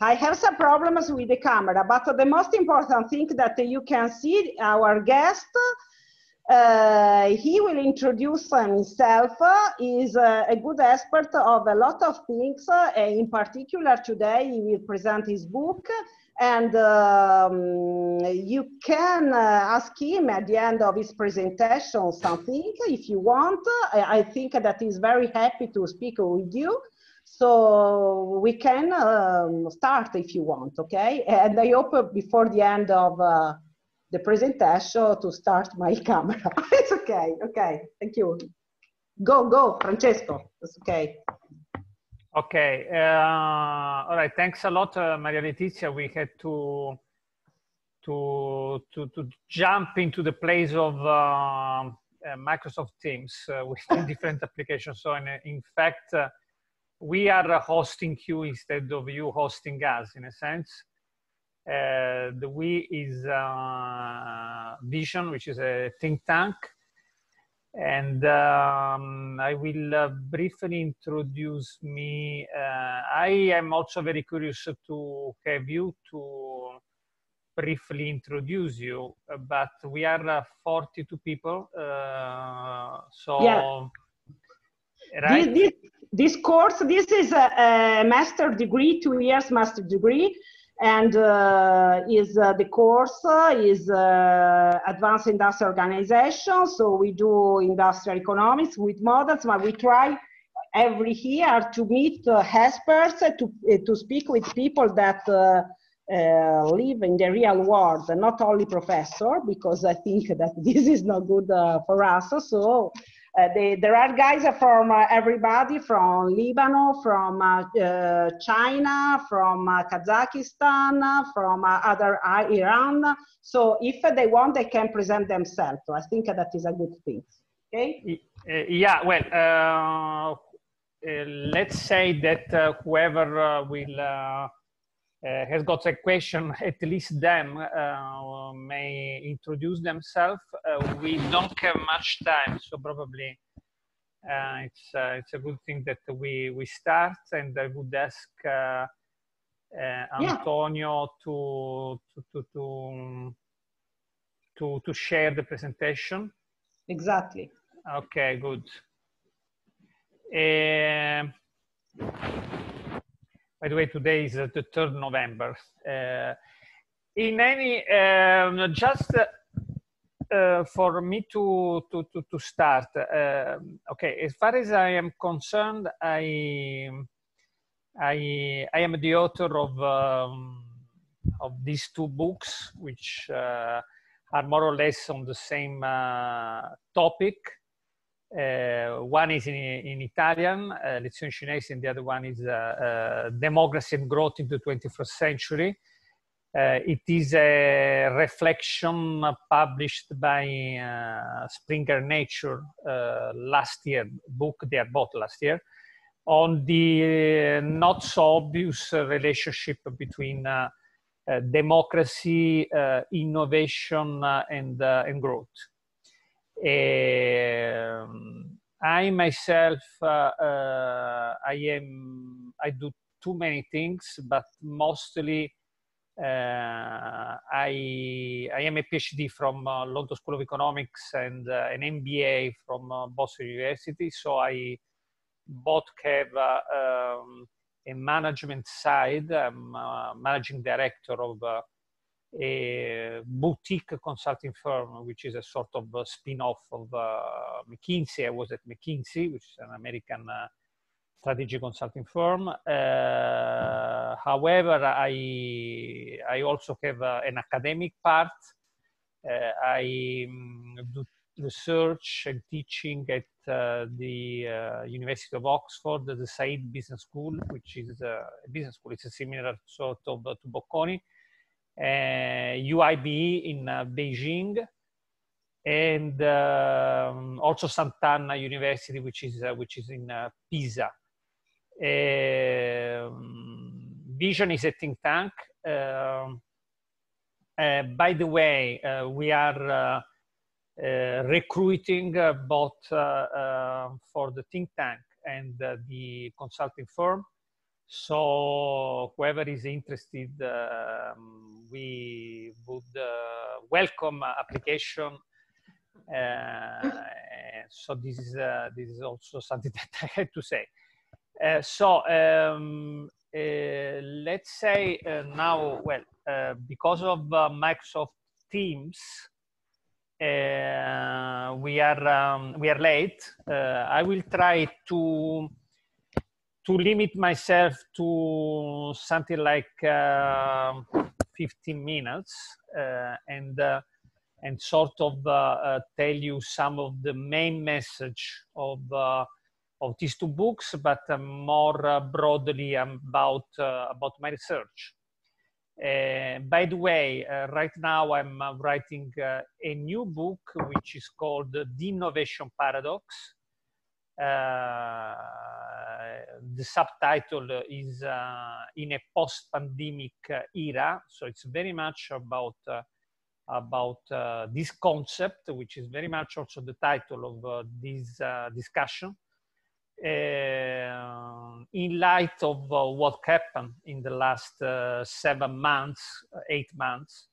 I have some problems with the camera, but the most important thing that you can see our guest, uh, he will introduce himself, uh, is uh, a good expert of a lot of things. Uh, in particular, today he will present his book and um, you can uh, ask him at the end of his presentation something if you want. I, I think that he's very happy to speak with you. So we can um, start if you want, okay? And I hope before the end of uh, the presentation to start my camera. it's okay, okay, thank you. Go, go, Francesco, it's okay. Okay, uh, all right, thanks a lot, uh, Maria Letizia. We had to, to, to, to jump into the place of uh, uh, Microsoft Teams uh, with different applications. So in, in fact, we are hosting you instead of you hosting us in a sense. Uh, the we is uh, Vision, which is a think tank. And um, I will uh, briefly introduce me. Uh, I am also very curious to have you to briefly introduce you, but we are uh, 42 people. Uh, so, yeah. right? this, this course, this is a, a master degree, two years master degree, and uh, is uh, the course uh, is uh, advanced industrial organization. So we do industrial economics with models, but we try every year to meet experts uh, to uh, to speak with people that. live in the real world, not only professor, because I think that this is not good for us. So uh, they, there are guys from uh, everybody, from Lebanon, from uh, uh, China, from uh, Kazakhstan, from other Iran. So if they want, they can present themselves. So I think that is a good thing. Okay. Yeah. Well, let's say that whoever will uh, has got a question, at least them uh, may introduce themselves. Uh, we don't have much time, so probably uh, it's, uh, it's a good thing that we, we start. And I would ask uh, Antonio yeah. to, to, to, to, to, to share the presentation. Exactly. Okay, good. By the way, today is the 3rd November. Uh, in any, um, just uh, uh, for me to, to, to, to start, uh, okay, as far as I am concerned, I, I, I am the author of, um, of these two books, which uh, are more or less on the same topic. Eh, one is in, in Italian, eh, lezione cinese, and the other one is eh, Democracy and Growth in the 21st Century. it is a reflection published by Springer Nature last year, book they had bought last year, on the not so obvious relationship between uh, democracy, uh, innovation, uh, and, and growth. I myself, uh, uh, I am, I do too many things, but mostly uh, I, I am a PhD from uh, London School of Economics and uh, an MBA from uh, Boston University. So I both have um, a management side. I'm managing director of a boutique consulting firm, which is a sort of a spin-off of uh, McKinsey. I was at McKinsey, which is an American uh, strategy consulting firm. Uh, however, I, I also have uh, an academic part. Uh, I um, do research and teaching at uh, the University of Oxford, the Said Business School, which is a business school. It's a similar sort of to Bocconi, Eh, UIB in eh, Beijing, and um, also Santana University, which is which is in Pisa. Vision is a think tank. by the way, we are. Uh, recruiting uh, both uh, for the think tank and the consulting firm. So whoever is interested, um, we would uh, welcome application. Uh, so this is uh, this is also something that I had to say. Uh, so um, uh, let's say uh, now, well, because of Microsoft Teams, we are um, we are late. I will try to to limit myself to something like uh, 15 minutes uh, and uh, and sort of uh, uh, tell you some of the main message of uh, of these two books, but more broadly about about my research. by the way, right now I'm writing a new book which is called The Innovation Paradox uh, the subtitle is uh, in a post-pandemic era, so it's very much about uh, about uh, this concept, which is very much also the title of uh, this uh, discussion, in light of what happened in the last seven months, eight months,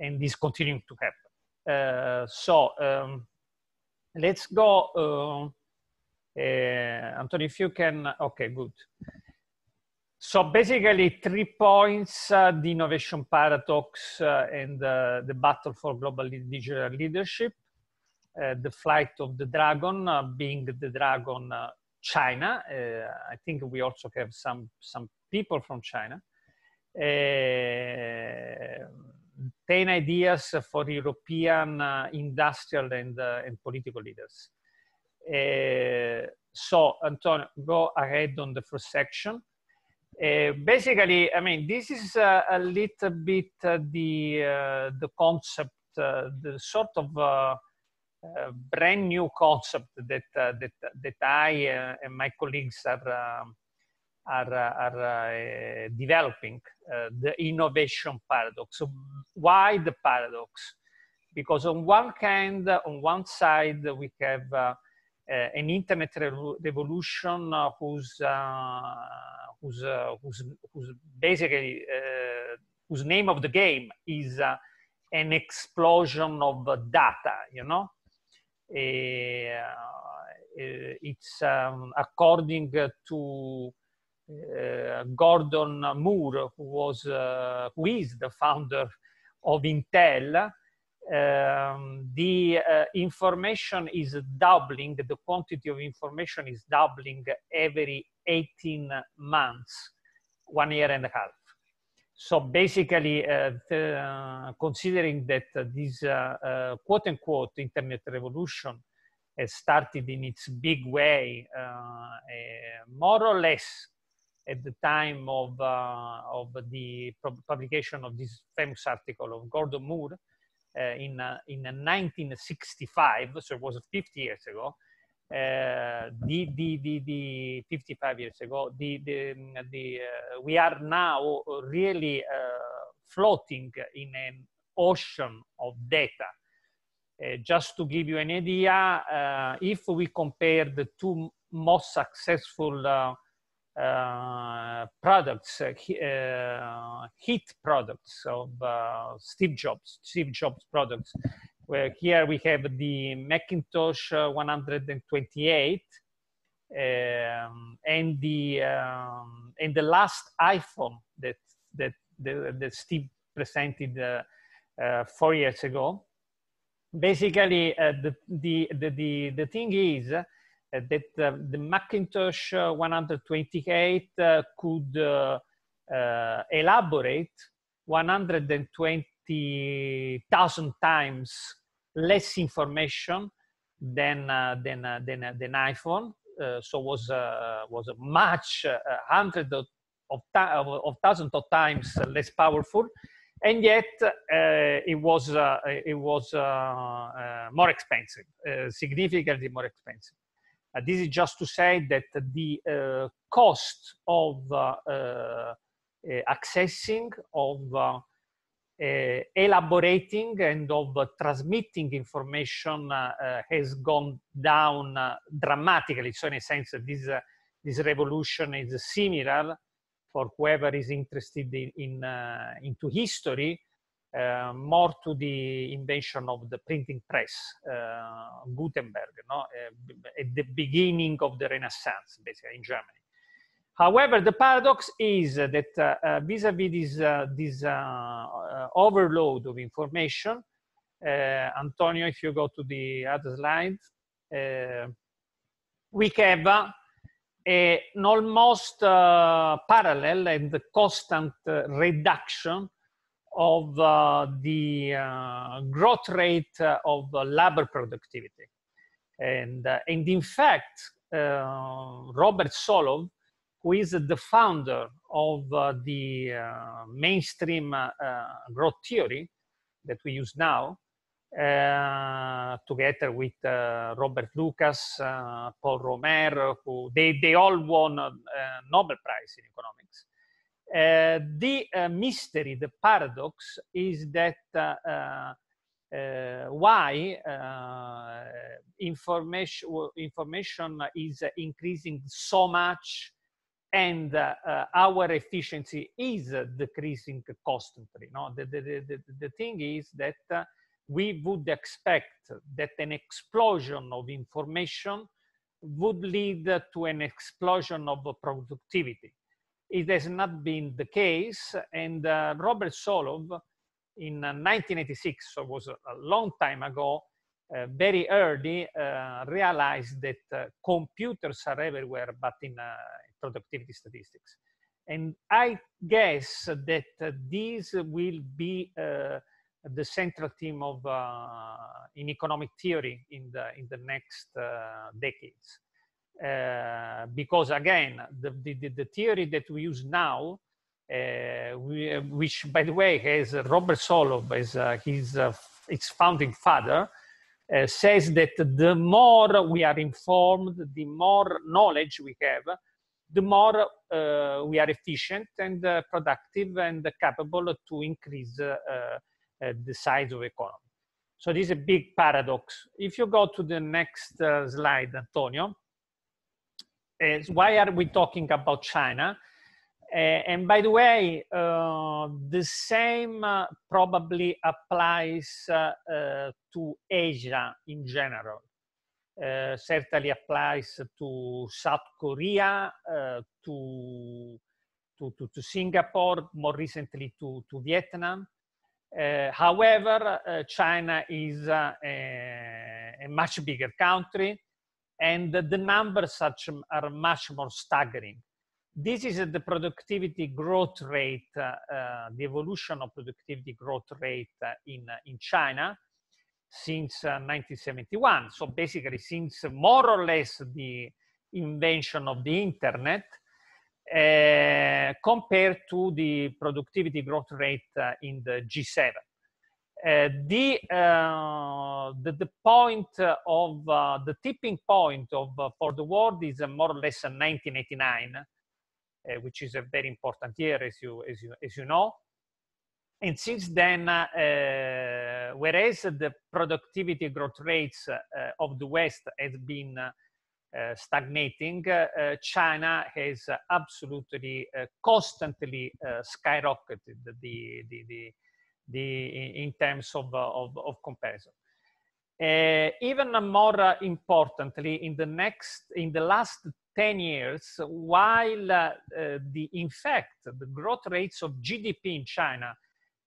and is continuing to happen. so um, let's go uh, Antonio, if you can, okay, good. So basically, three points: uh, the innovation paradox uh, and uh, the battle for global digital leadership, uh, the flight of the dragon, uh, being the dragon uh, China. I think we also have some some people from China. Eh, ten ideas for European industrial and, and political leaders. Eh, so Antonio, go ahead on the first section. Eh, basically, I mean, this is a little bit uh, the uh, the concept, uh, the sort of uh, brand new concept that uh, that that I uh, and my colleagues are um, are, are developing the innovation paradox. So why the paradox? Because on one hand, on one side, we have Eh, an internet re- revolution whose, eh, whose, eh, whose, whose basically whose name of the game is an explosion of data, you know. it's um, according to uh, Gordon Moore, who was uh, who is the founder of Intel, um, the uh, information is doubling, the quantity of information is doubling every 18 months, one year and a half. So basically, uh, the, uh, considering that this uh, uh, quote unquote internet revolution has started in its big way, uh, more or less at the time of, of the publication of this famous article of Gordon Moore, Eh, in, in 1965, so it was 50 years ago, uh, the, the, the, the 55 years ago, the, the, the, uh, we are now really uh, floating in an ocean of data. Eh, just to give you an idea, if we compare the two most successful uh, products, uh, uh, hit products of Steve Jobs, Steve Jobs products. Where here we have the Macintosh 128 um, and the um, and the last iPhone that that that, that Steve presented uh, uh, four years ago. Basically, uh, the, the the the thing is uh, that uh, the Macintosh uh, 128 could elaborate 120,000 times less information than than, than, than iPhone. so was was a much uh, hundred of, of, of thousands of times less powerful and yet uh, it was uh, it was uh, more expensive, significantly more expensive. Uh, this is just to say that the uh, cost of uh, accessing, of elaborating, and of transmitting information has gone down dramatically. So in a sense, this, this revolution is similar for whoever is interested in, in into history Eh, more to the invention of the printing press, eh, Gutenberg, no? Eh, at the beginning of the Renaissance, basically in Germany. However, the paradox is that vis-à-vis -vis this, this overload of information, Antonio, if you go to the other slide, we have an almost uh, parallel and constant uh, reduction of uh, the uh, growth rate uh, of labor productivity. And, uh, and in fact, uh, Robert Solov, who is the founder of the mainstream growth theory that we use now, uh, together with uh, Robert Lucas, uh, Paul Romer, who they, they all won a, Nobel Prize in economics. Uh, the uh, mystery, the paradox, is that uh, uh, uh why uh, information, information is increasing so much and our efficiency is decreasing constantly. No? The, the, the, the thing is that we would expect that an explosion of information would lead to an explosion of productivity it has not been the case, and uh, Robert Solov in 1986, so it was a long time ago, uh, very early uh, realized that uh, computers are everywhere, but in uh, productivity statistics. And I guess that uh, these will be uh, the central theme of uh, in economic theory in the in the next decades. Uh, because again, the, the, the, theory that we use now, uh, we, which by the way has Robert Solow as uh, his its founding father, uh, says that the more we are informed, the more knowledge we have, the more uh, we are efficient and uh, productive and capable to increase the size of economy. So this is a big paradox. If you go to the next slide, Antonio, is uh, why are we talking about China? Uh, and by the way, uh, the same uh, probably applies uh, uh, to Asia in general. certainly applies to South Korea, to, to, to, to, Singapore, more recently to, to Vietnam. however, China is a much bigger country and the numbers such are much more staggering. This is the productivity growth rate, uh, uh, the evolution of productivity growth rate uh, in, uh, in China since 1971. Uh, so basically since more or less the invention of the internet uh, compared to the productivity growth rate in the G7. Uh, the, uh, the, the point of uh, the tipping point of for the world is more or less 1989, which is a very important year as you as you as you know. And since then, whereas the productivity growth rates of the West has been uh, stagnating, uh, China has absolutely uh, constantly skyrocketed the, the, the, the, in terms of, uh, of, of comparison. Uh, even more uh, importantly, in the next, in the last 10 years, while uh, the, in fact, the growth rates of GDP in China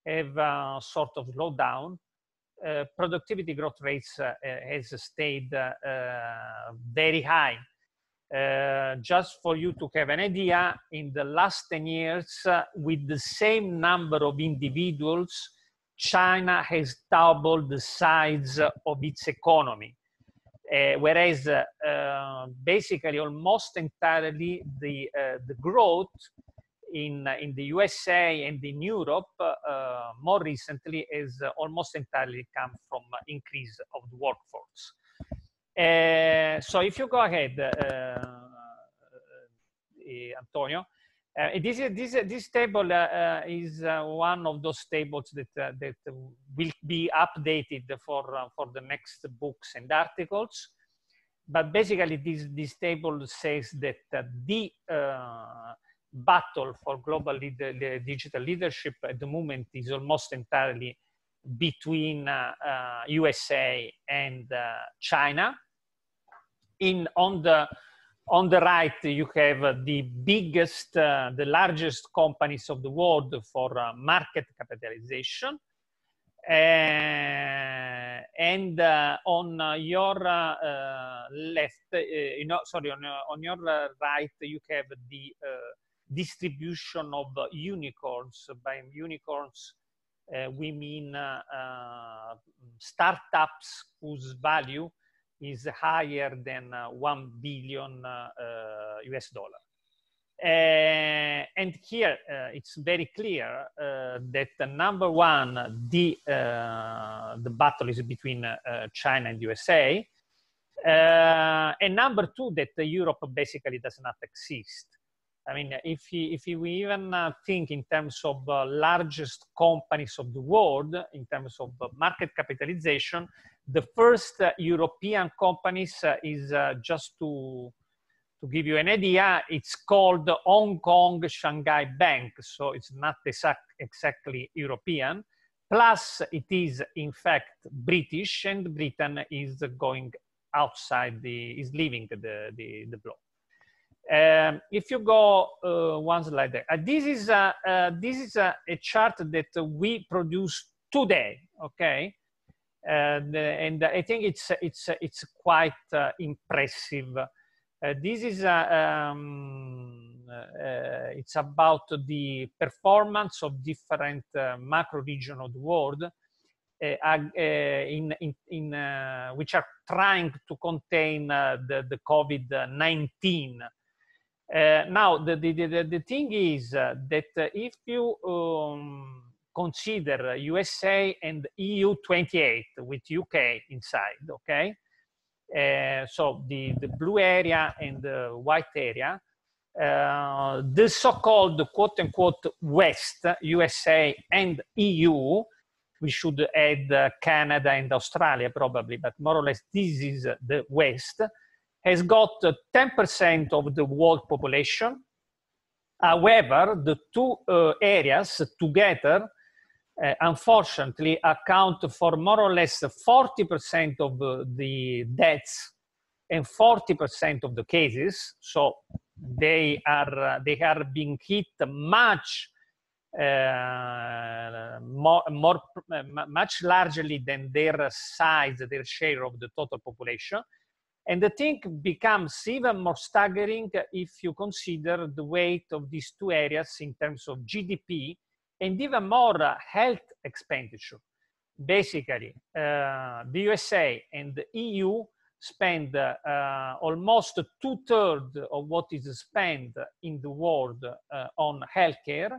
have uh, sort of slowed down, uh, productivity growth rates has stayed very high uh, just for you to have an idea, in the last 10 years, uh, with the same number of individuals, China has doubled the size of its economy. Uh, whereas, uh, uh, basically, almost entirely, the, uh, the growth in, in the USA and in Europe, more recently, has almost entirely come from increase of the workforce. Uh, so if you go ahead, eh, eh, Antonio, this, this, this table is one of those tables that, that will be updated for, for the next books and articles but basically this, this table says that uh, the uh, battle for global lead digital leadership at the moment is almost entirely between uh, USA and China in on the on the right you have uh, the biggest uh, the largest companies of the world for uh, market capitalization uh, and uh, on uh, your left you know, sorry on, on your right you have the distribution of unicorns by unicorns we mean startups whose value is higher than uh, 1 billion US uh, uh, dollar. Uh, and here uh, it's very clear uh, that number one, the the battle is between China and USA, and number two, that Europe basically does not exist. I mean, if if we even think in terms of largest companies of the world, in terms of market capitalization, the first uh, European companies uh, is uh, just to to give you an idea, it's called Hong Kong Shanghai Bank, so it's not exact, exactly European. Plus, it is in fact British, and Britain is going outside the is leaving the the, the block. Um, if you go uh, one slide there, uh, this is a uh, this is a chart that we produce today. Okay, and, uh, and I think it's it's it's quite uh, impressive. Uh, this is um, it's about the performance of different macro regions of the world, in, in, in which are trying to contain the, the COVID nineteen. Uh, now, the, the, the, the, thing is uh, that uh, if you um, consider USA and EU 28 with UK inside, okay? Uh, so the, the blue area and the white area, uh, the so-called quote-unquote West, USA and EU, we should add uh, Canada and Australia probably, but more or less this is the West, has got 10% uh, of the world population. However, the two uh, areas together uh, unfortunately account for more or less 40% of the deaths and 40% of the cases. So they are, uh, they are being hit much uh, more, more, eh, much largely than their size, their share of the total population. And the thing becomes even more staggering if you consider the weight of these two areas in terms of GDP and even more uh, health expenditure. Basically, uh, the USA and the EU spend uh, uh, almost two-thirds of what is spent in the world uh, on healthcare,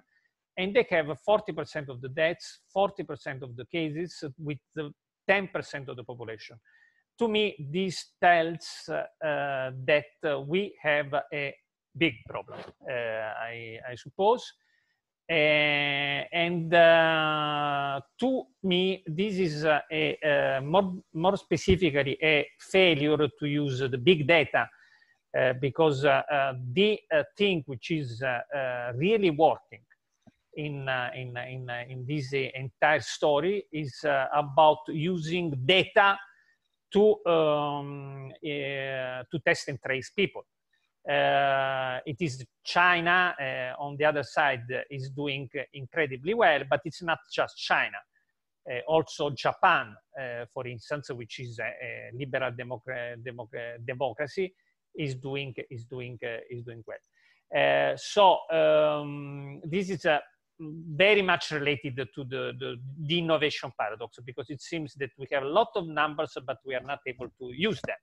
and they have 40% of the deaths, 40% of the cases, with 10% of the population. To me, this tells uh, that we have a big problem, I, I suppose. Eh, and uh, to me, this is a, a more, more specifically a failure to use the big data uh, because uh, uh, the uh, thing which is uh, really working in, in, in, in this entire story is about using data to, um, eh, to test and trace people. Uh, it is China, uh, on the other side, is doing incredibly well, but it's not just China. Uh, also Japan, for instance, which is a, liberal democ democ democracy, is doing, is doing, is doing well. so um, this is a very much related to the, the, the, innovation paradox because it seems that we have a lot of numbers, but we are not able to use them.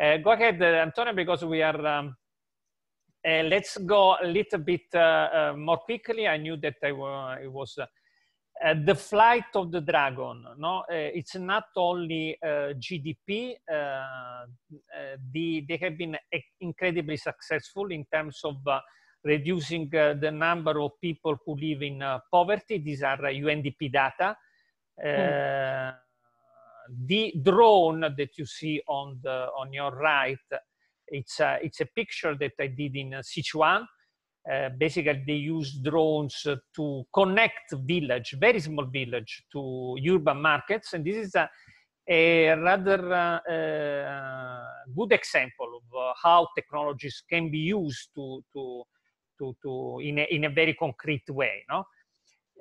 Uh, go ahead, uh, Antonio, because we are, um, uh, let's go a little bit more quickly. I knew that I was, uh, the flight of the dragon no uh, it's not only uh, gdp the, they have been incredibly successful in terms of reducing the number of people who live in poverty these are undp data mm the drone that you see on, the, on your right, it's a, it's a picture that I did in uh, Sichuan. Uh, basically, they use drones to connect village, very small village, to urban markets. And this is a, a rather uh, uh good example of uh, how technologies can be used to, to, to, to in, a, in a very concrete way. No?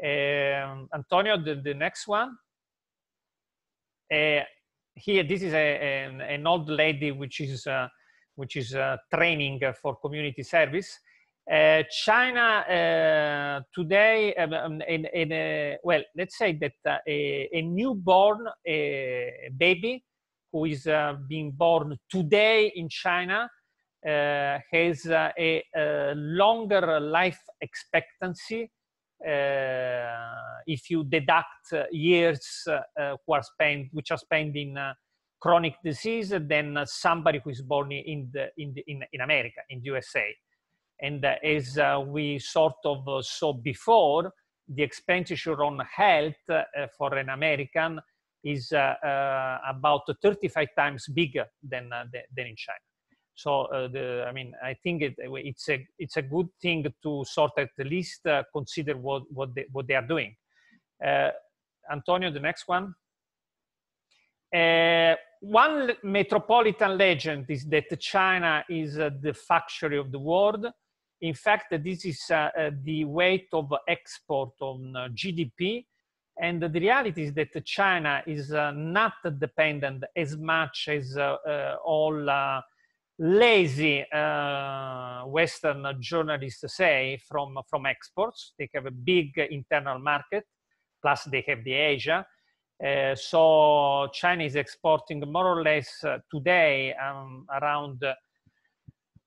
Um, Antonio, the, the next one here, this is a, an, an, old lady which is, uh, which is uh, training for community service. Uh, China today, um, um, in, in, well, let's say that a, a, newborn baby who is being born today in China uh, has uh, a, a, longer life expectancy uh, if you deduct years uh, who are spent, which are spent in uh, chronic disease than somebody who is born in the, in, the, in, in America, in USA. And uh, as uh, we sort of uh, saw before, the expenditure on health for an American is about 35 times bigger than, than in China. So uh, the, I mean, I think it, uh, it's a it's a good thing to sort at the least uh, consider what what they, what they are doing. Uh, Antonio, the next one. Uh, one metropolitan legend is that China is uh, the factory of the world. In fact, this is the weight of export on GDP. And the reality is that China is not dependent as much as all lazy uh, Western journalists say from, from exports. They have a big internal market, plus they have the Asia. Uh, so China is exporting more or less uh, today um, around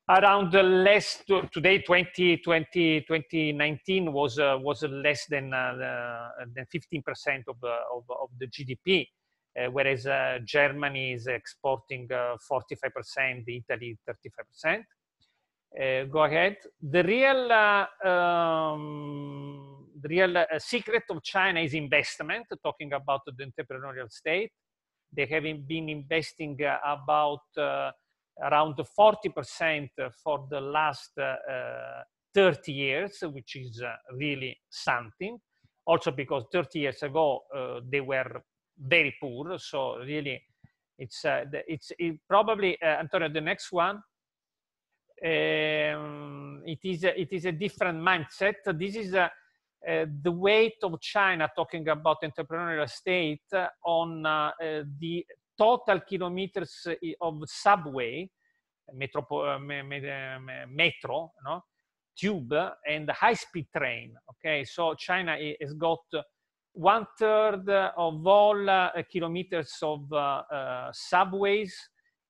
around less to, today 20, 2019 was uh, was less than uh, than 15% of, uh, of, of the GDP Eh, whereas eh, Germany is exporting 45%, eh, Italy 35%. Uh, go ahead. The real, uh, um, the real uh, secret of China is investment, talking about the entrepreneurial state. They have been investing about around 40% for the last 30 years, which is really something. Also because 30 years ago, they were very poor. So really, it's uh, it's it probably uh, Antonio. The next one. Um, it is a, it is a different mindset. This is a, uh, uh, the weight of China talking about entrepreneurial state on uh, uh the total kilometers uh, of subway, metro, metro no? tube, and high-speed train. Okay, so China has got one third of all uh, kilometers of uh, uh, subways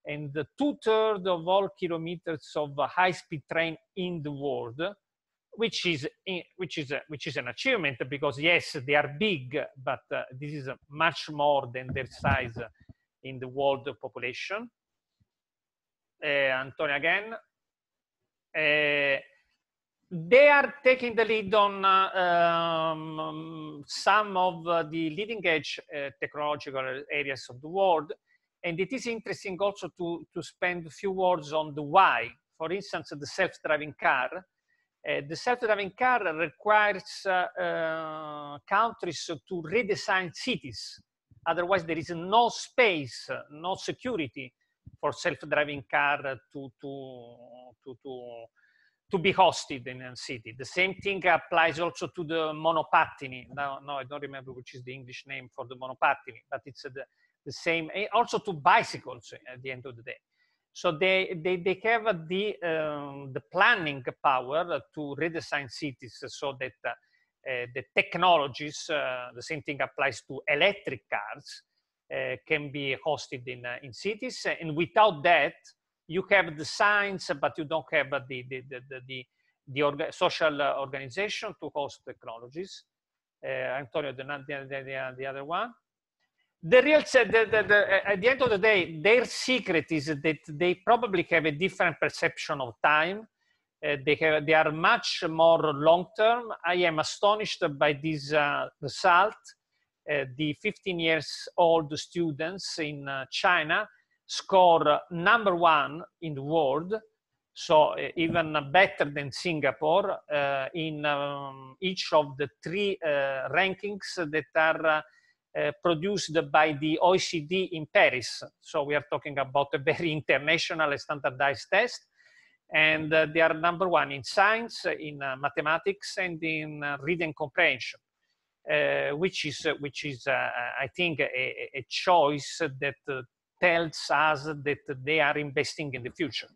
and two thirds of all kilometers of high-speed train in the world, which is eh, which is which is an achievement because yes, they are big, but this is much more than their size in the world population. Uh, Antonio again. Uh, they are taking the lead on uh, um, some of uh, the leading edge uh, technological areas of the world. And it is interesting also to, to spend a few words on the why. For instance, the self-driving car. Uh, the self-driving car requires uh, uh, countries to redesign cities. Otherwise, there is no space, no security for self-driving car to, to, to, to to be hosted in a city. The same thing applies also to the monopatini. No, no, I don't remember which is the English name for the monopatini, but it's the, the same. Eh, also to bicycles eh, at the end of the day. So they, they, they have the, um, the planning power to redesign cities so that uh, the technologies, uh, the same thing applies to electric cars, uh, can be hosted in, uh, in cities. And without that, you have the science, but you don't have the, the, the, the, the orga social uh, organization to host technologies. Uh, Antonio, the, the, the other one. The real, the, the, the, uh, at the end of the day, their secret is that they probably have a different perception of time. Uh, they, have, they are much more long term. I am astonished by this uh, result. Uh, the 15 years old students in uh, China score number one in the world, so eh, even better than Singapore uh, in um, each of the three uh, rankings that are uh, produced by the OECD in Paris. So we are talking about a very international standardized test. And they are number one in science, in mathematics, and in reading comprehension. Uh, which is uh, which is uh, I think a, a choice that tells us that they are investing in the future.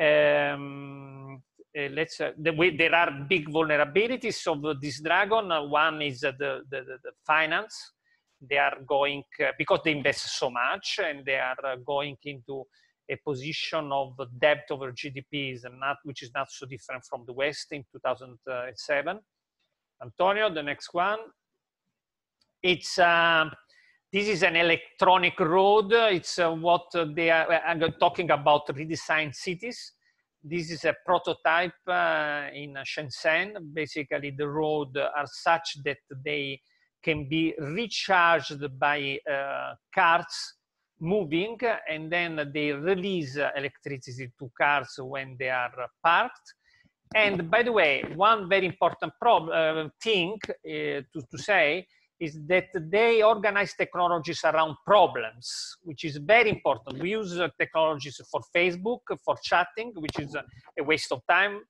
Um, uh, let's uh, the there are big vulnerabilities of this dragon. Uh, one is the, the, the, finance. They are going uh, because they invest so much, and they are uh, going into a position of debt over GDP, is not, which is not so different from the West in 2007. Antonio, the next one. It's um, this is an electronic road. It's uh, what they are uh, I'm talking about redesigned cities. This is a prototype uh, in Shenzhen. Basically, the roads are such that they can be recharged by uh, cars moving, and then they release electricity to cars when they are parked. And by the way, one very important uh, thing uh, to, to say is that they organize technologies around problems, which is very important. We use uh, technologies for Facebook, for chatting, which is a waste of time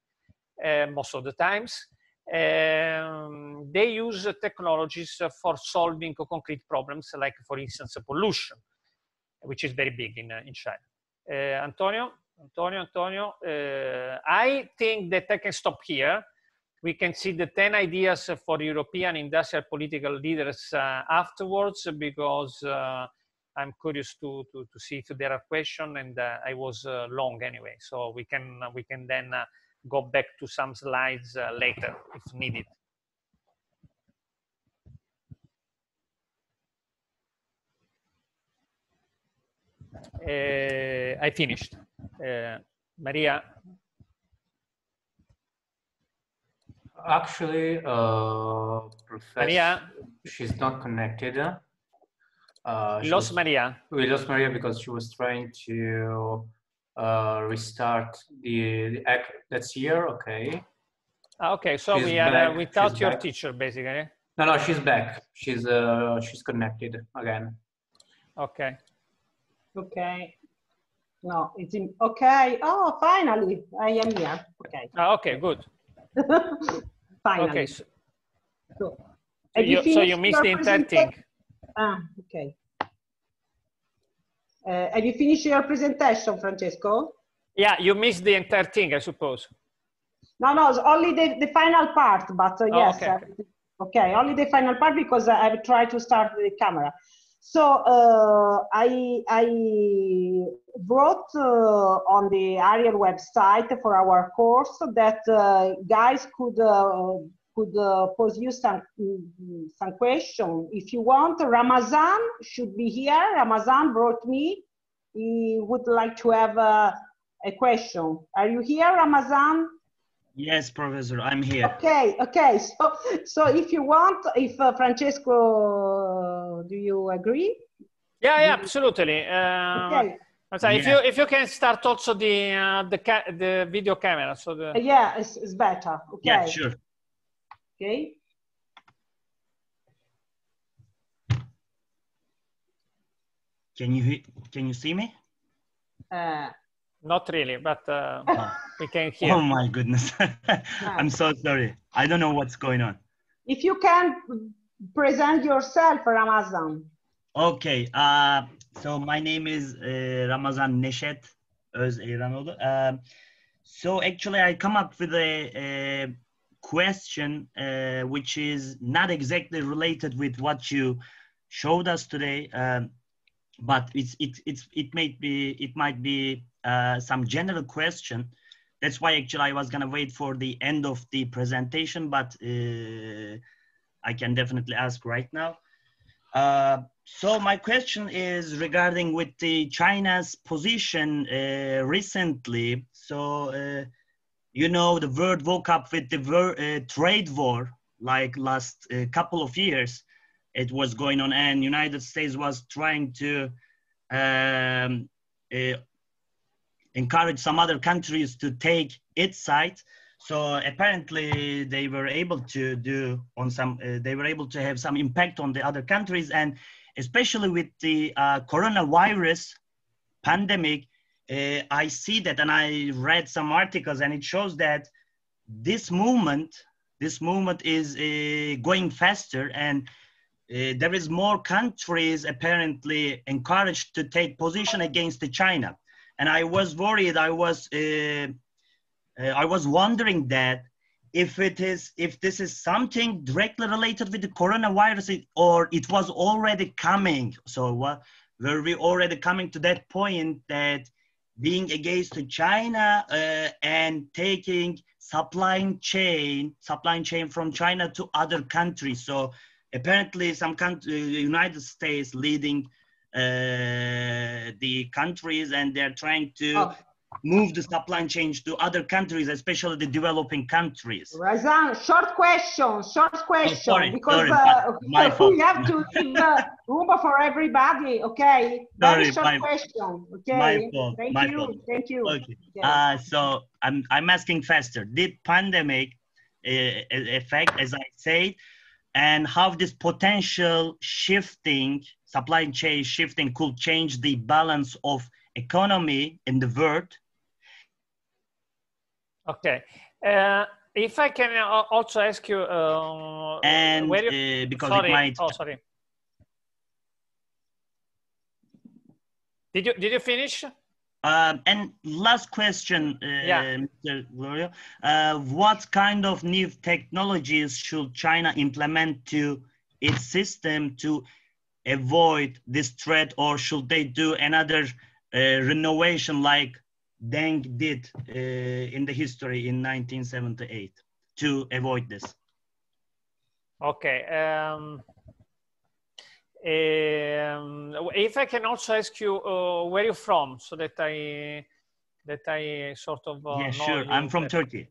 uh, most of the times. Um, they use technologies for solving concrete problems, like, for instance, pollution, which is very big in, uh, in China. Uh, Antonio, Antonio, Antonio, uh, I think that I can stop here we can see the 10 ideas for European industrial political leaders uh, afterwards because uh, I'm curious to, to, to, see if there are questions and uh, I was uh, long anyway. So we can, uh, we can then uh, go back to some slides later if needed. I finished. Maria, Actually, uh, Professor, Maria, she's not connected. Uh, lost was, Maria. We lost Maria because she was trying to uh, restart the, the that's here. Okay. Ah, okay, so she's we are uh, without she's your back. teacher, basically. No, no, she's back. She's uh, she's connected again. Okay. Okay. No, it's in. Okay. Oh, finally, I am here. Okay. Ah, okay, good. Finally. Okay. So, so, you, you so you missed the entire thing. Ah, okay. Uh, have you finished your presentation, Francesco? Yeah, you missed the entire thing, I suppose. No, no, it's only the, the final part, but uh, oh, yes. Okay. Uh, okay, only the final part because I've tried to start the camera. So uh, I, I wrote uh, on the Ariel website for our course that uh, guys could uh, could uh, pose you some some question if you want. Ramazan should be here. Ramazan brought me. He would like to have uh, a question. Are you here, Ramazan? Yes, Professor, I'm here. Okay, okay. So, so if you want, if uh, Francesco, do you agree? Yeah, yeah, absolutely. Uh, okay. So if yeah. you if you can start also the uh, the the video camera, so the uh, yeah, it's, it's better. Okay. Yeah, sure. Okay. Can you can you see me? Uh, not really, but uh, we can hear. Oh my goodness. I'm so sorry. I don't know what's going on. If you can present yourself, Ramazan. Okay. Uh, so my name is uh, Ramazan Neşet Öz Um, so actually I come up with a, a question uh, which is not exactly related with what you showed us today, um, but it's, it, it's, it, might be, it might be uh, some general question. That's why actually I was gonna wait for the end of the presentation, but uh, I can definitely ask right now. Uh, so my question is regarding with the China's position uh, recently. So uh, you know the world woke up with the trade war like last couple of years. It was going on, and United States was trying to um, encourage some other countries to take its side. So apparently they were able to do on some, uh, they were able to have some impact on the other countries. And especially with the uh, coronavirus pandemic, uh, I see that and I read some articles and it shows that this movement, this movement is uh, going faster and uh, there is more countries apparently encouraged to take position against China and I was worried. I was uh, uh, I was wondering that if it is if this is something directly related with the coronavirus or it was already coming. So what uh, were we already coming to that point that being against China uh, and taking supply chain supply chain from China to other countries. So apparently, some country, uh, United States leading uh, the countries and they're trying to oh. move the supply chain to other countries, especially the developing countries. Razan, short question, short oh, question, oh, sorry, because sorry, uh, we have to give room for everybody, okay? Very sorry, short my, question, okay? My fault, thank my you, fault. thank you. Okay. Uh, so I'm, I'm asking faster. Did pandemic effect, as I said, and how this potential shifting supply chain shifting could change the balance of economy in the world? Okay. Uh, if I can uh, also ask you, uh, and you, uh, because sorry, it might. Oh, sorry. Did you did you finish? Um, and last question, uh, yeah. Mr. Gloria, uh, what kind of new technologies should China implement to its system to avoid this threat or should they do another uh, renovation like Deng did uh, in the history in 1978 to avoid this? Okay. Um, um, if I can also ask you uh, where you're from, so that I that I sort of uh, yeah, sure. I'm from Turkey.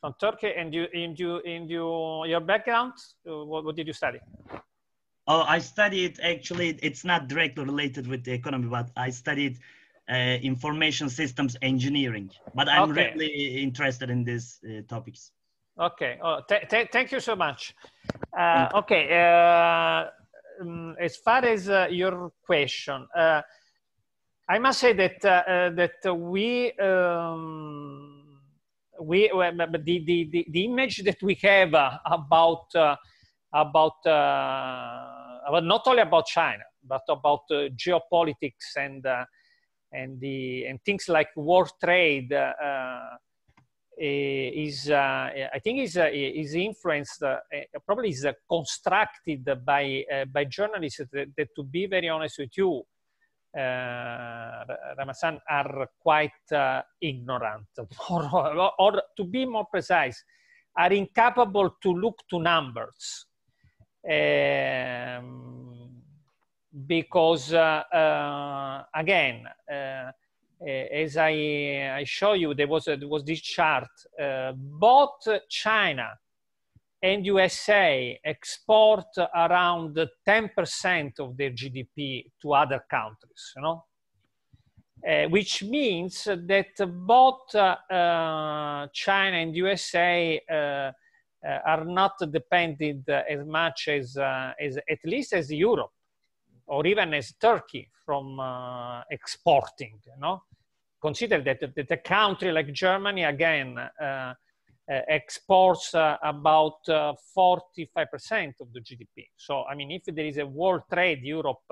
From Turkey, and you, and you, and you, your background. Uh, what, what did you study? Oh, I studied actually, it's not directly related with the economy, but I studied uh, information systems engineering. But I'm okay. really interested in these uh, topics. Okay. Oh, th th thank you so much. Uh, you. okay. Uh, um, as far as uh, your question, uh, I must say that that we um, we the, the the image that we have about about uh, but not only about China, but about uh, geopolitics and uh, and the and things like war trade. Uh, is I think is is influenced probably is constructed by by journalists that, that, to be very honest with you uh, are quite uh, ignorant, or, or, to be more precise, are incapable to look to numbers um, because uh, again, uh, eh, as I, I show you, there was, a, there was this chart. Uh, both China and USA export around 10% of their GDP to other countries, you know? Uh, which means that both uh, China and USA uh, are not dependent uh, as much as, uh, as at least as Europe or even as Turkey from exporting. You know? Consider that, that a country like Germany, again, uh, exports uh, about 45% of the GDP. So, I mean, if there is a world trade, Europe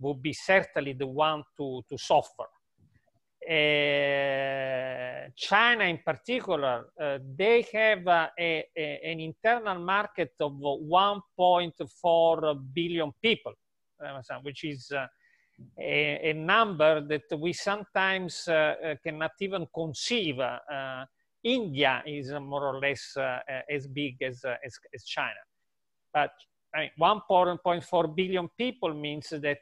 would be certainly the one to, to suffer uh, China in particular, uh, they have uh, a, a, an internal market of 1.4 billion people, eh, which is eh, a, a, number that we sometimes cannot even conceive. India is more or less as big as, as, as, China. But I mean, 1.4 billion people means that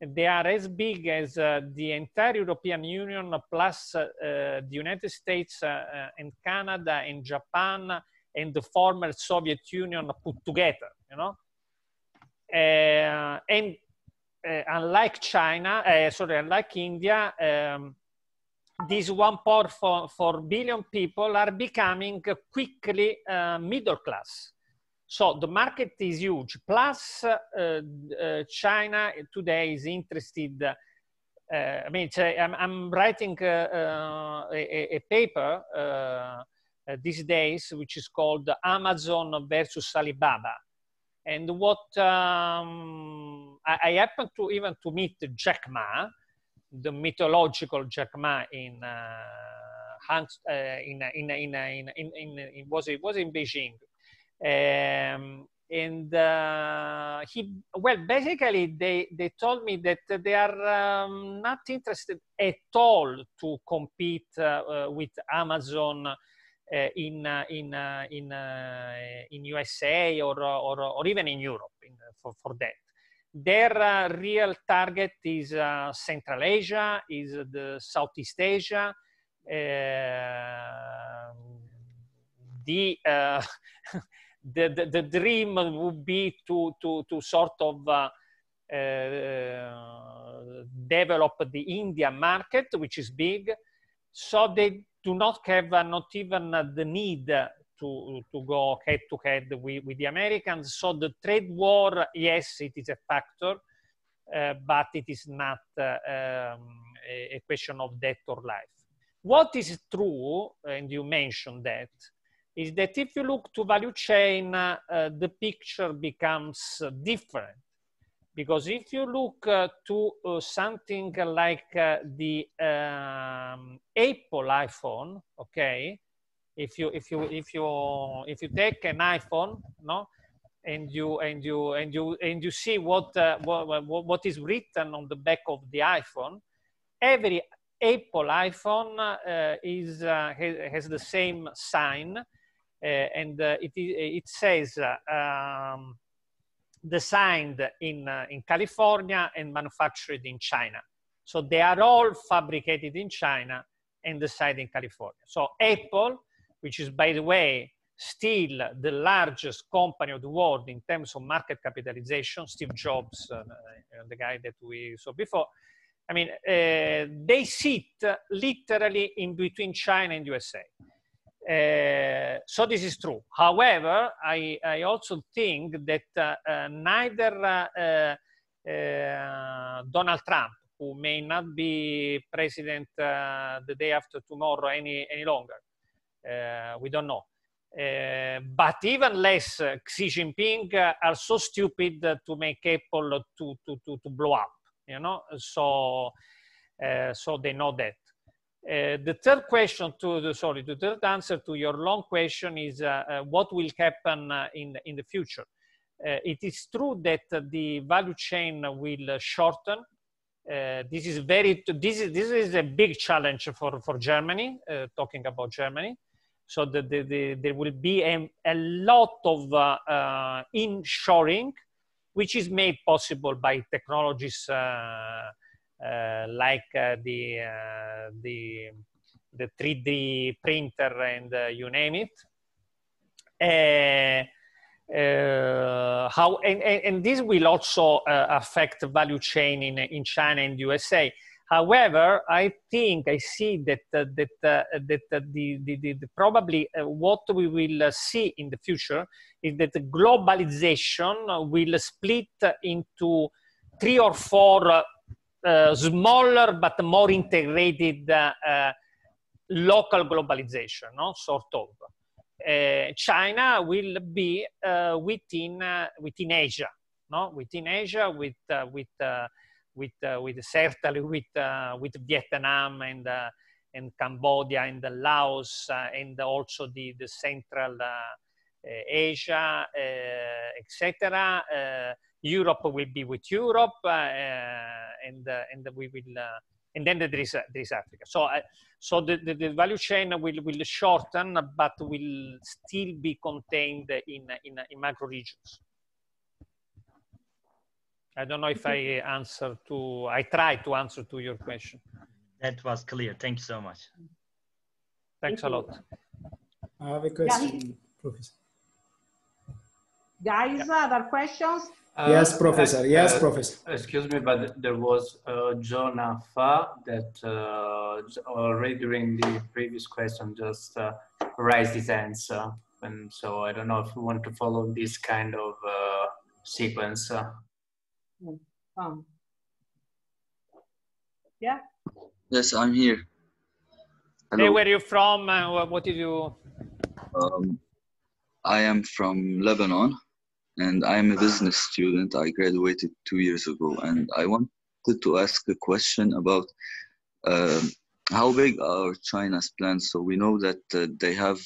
they are as big as uh, the entire European Union plus uh, the United States uh, uh, and Canada and Japan and the former Soviet Union put together, you know. Uh, and unlike China, sorry, unlike India, um, these 1.4 billion people are becoming quickly middle class so the market is huge. Plus, uh, uh, China today is interested. Uh, I mean, I'm, I'm, writing a, a, paper these days, which is called Amazon versus Alibaba. And what um, I, I happened to even to meet Jack Ma, the mythological Jack Ma in uh, Hans, uh, in, in, in, in, in, in, was it was in Beijing um, and uh, he, well, basically they, they told me that they are um, not interested at all to compete uh, uh, with Amazon uh, in, in, in, in USA or, or, or even in Europe in, for, for that their uh, real target is uh, Central Asia, is the Southeast Asia, the the, the, the dream would be to, to, to sort of uh, uh, develop the India market, which is big, so they do not have uh, not even uh, the need to, to go head to head with, with the Americans. So the trade war, yes, it is a factor, uh, but it is not uh, um, a, question of death or life. What is true, and you mentioned that, is that if you look to value chain, uh, the picture becomes different. Because if you look uh, to uh, something like uh, the um, Apple iPhone, okay, if you if you if you if you take an iPhone, no, and you and you and you and you see what uh, what, what is written on the back of the iPhone, every Apple iPhone uh, is has the same sign, Eh, and eh, it, eh, it says um, designed in, in California and manufactured in China. So they are all fabricated in China and designed in California. So Apple, which is, by the way, still the largest company of the world in terms of market capitalization, Steve Jobs, uh, the guy that we saw before. I mean, uh, they sit literally in between China and USA. Uh, so this is true. However, I, I also think that uh, uh, neither uh, uh, Donald Trump, who may not be president uh, the day after tomorrow any, any longer, we don't know, but even less Xi Jinping are so stupid to make Apple to, to, to, to blow up, you know, so, so they know that. Uh, the third question to the sorry, the third answer to your long question is uh, uh, what will happen uh, in in the future. it is true that the value chain will shorten. this is very this is this is a big challenge for for Germany. talking about Germany, so the, the, the, there will be a, a lot of uh, uh, inshoring, which is made possible by technologies uh, uh, like uh, uh, the the the 3D printer and you name it. how and, and, this will also affect value chain in in China and USA. However, I think I see that uh, that uh, that uh, the, the, the, the, probably what we will see in the future is that globalization will split into three or four Eh, smaller but more integrated eh, local globalization, no? sort of. Eh, China will be within, within Asia, no? within Asia with, with, with, with certainly with, with Vietnam and and Cambodia and Laos uh, and also the, the Central uh, Asia, uh, etc. Europe will be with Europe, uh, uh, and uh, and we will and then there is there is Africa. So uh, so the, the, the, value chain will will shorten, but will still be contained in in, in macro regions. I don't know if I answer to I tried to answer to your question. That was clear. Thank you so much. Thanks Thank a lot. I have a question, Professor. Guys, yeah. other questions? Uh, yes, Professor. yes, uh, Professor. Excuse me, but there was uh, John Afa that already during the previous question just raised his answer, and so I don't know if you want to follow this kind of sequence. Mm, um. Yeah. Yes, I'm here. Hello. Hey, where are you from? Uh, what did you? Um, I am from Lebanon and I'm a business student. I graduated two years ago, and I wanted to ask a question about uh, how big are China's plans. So we know that uh, they have,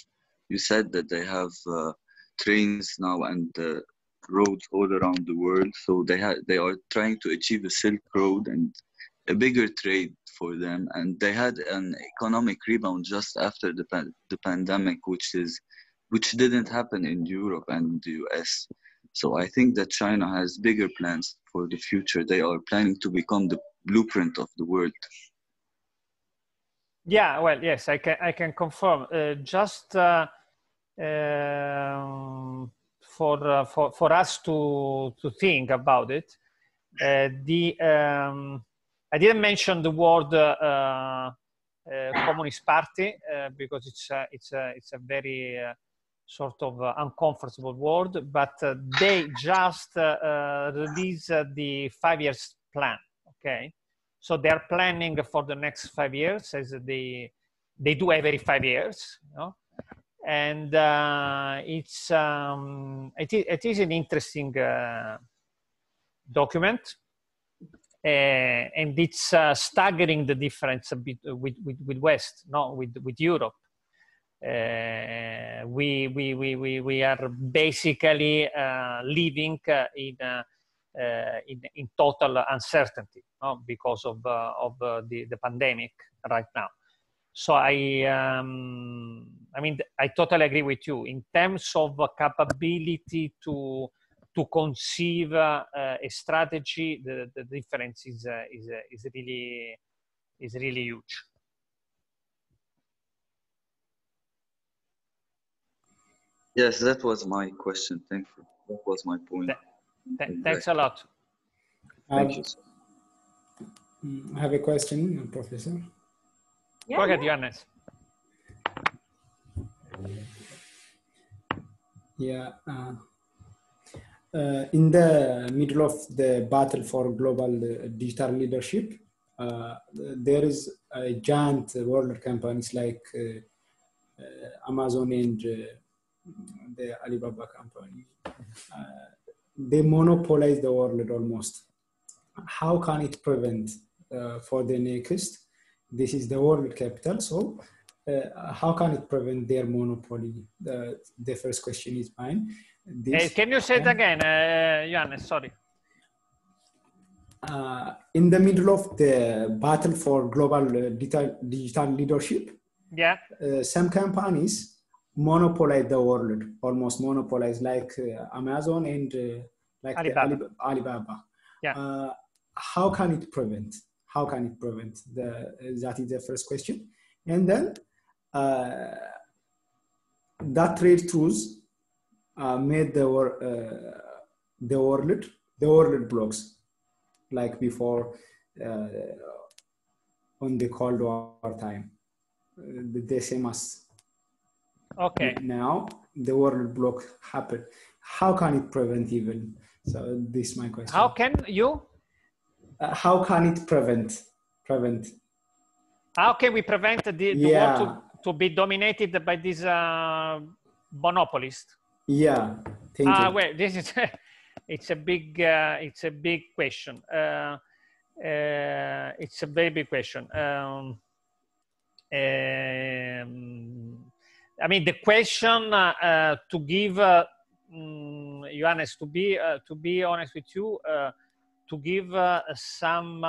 you said that they have uh, trains now and uh, roads all around the world. So they ha- they are trying to achieve a Silk Road and a bigger trade for them. And they had an economic rebound just after the, the pandemic, which is which didn't happen in Europe and the US. So I think that China has bigger plans for the future. They are planning to become the blueprint of the world. Yeah, well, yes, I can I can confirm. Uh, just uh, um, for uh, for for us to to think about it, uh, the um, I didn't mention the word uh, uh, Communist Party because it's it's it's a very sort of uh, uncomfortable world, but uh, they just uh, uh release uh, the five years plan. Okay, so they are planning for the next five years, as they they do every five years. You know? And uh, it's um, it, is, it is an interesting document, and it's staggering the difference a bit with, with, with West, not with with Europe we, we, we, we, we are basically living in, in, in total uncertainty no? because of, of the, the pandemic right now. So I, um, I mean, I totally agree with you in terms of capability to to conceive uh, a strategy. The, the difference is, uh, is is really is really huge. Yes, that was my question. Thank you. That was my point. Th th thanks a lot. Um, Thank um, you. Sir. Mm, I have a question, Professor. Yeah, Go ahead, Johannes. Yeah. Uh, uh, in the middle of the battle for global uh, digital leadership, uh, there is a giant world companies like uh, uh, Amazon and the Alibaba company. Uh, they monopolize the world almost. How can it prevent uh, for the next? This is the world capital. So, uh, how can it prevent their monopoly? The, the first question is mine. This, hey, can you say it again, uh, Sorry. Uh, in the middle of the battle for global uh, digital, digital leadership, yeah, uh, some companies monopolize the world, almost monopolize like uh, Amazon and uh, like Alibaba. Alibaba. Yeah. Uh, how can it prevent? How can it prevent? The, that is the first question. And then that trade tools uh, made the uh, the world the world blocks like before uh, on the Cold War time, the same as Okay. Now the world block happened. How can it prevent even? So this is my question. How can you? Uh, how can it prevent? Prevent. How can we prevent the, the yeah. world to, to be dominated by this uh, monopolist? Yeah. Thank ah, you. well, this is it's a big uh, it's a big question. Uh, uh it's a very big question. Um, um, I mean, the question uh, uh to give, uh, um, Johannes, to be uh, to be honest with you, uh, to give uh, some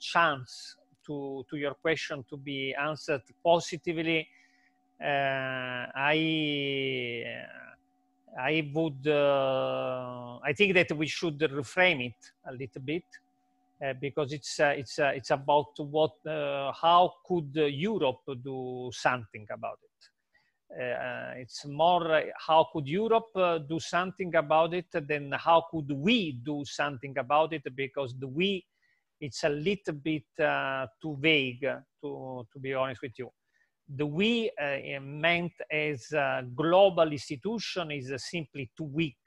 chance to to your question to be answered positively, I I would I think that we should reframe it a little bit uh, because it's uh, it's uh, it's about what how could Europe do something about it. it's more how could Europe do something about it than how could we do something about it because the we it's a little bit too vague to to be honest with you the we uh, meant as a global institution is uh, simply too weak.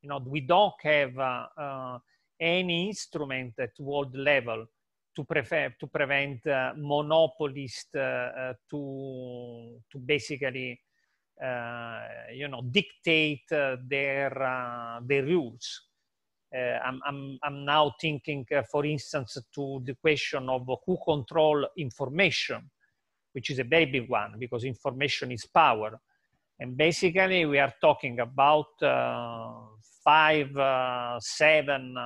You know, we don't have uh, any instrument at world level to, prefer, to prevent uh, monopolists uh, uh, to, to basically uh, you know, dictate uh, their, their rules. I'm, I'm, I'm now thinking, for instance, to the question of who control information, which is a very big one because information is power. And basically, we are talking about uh, five, uh, seven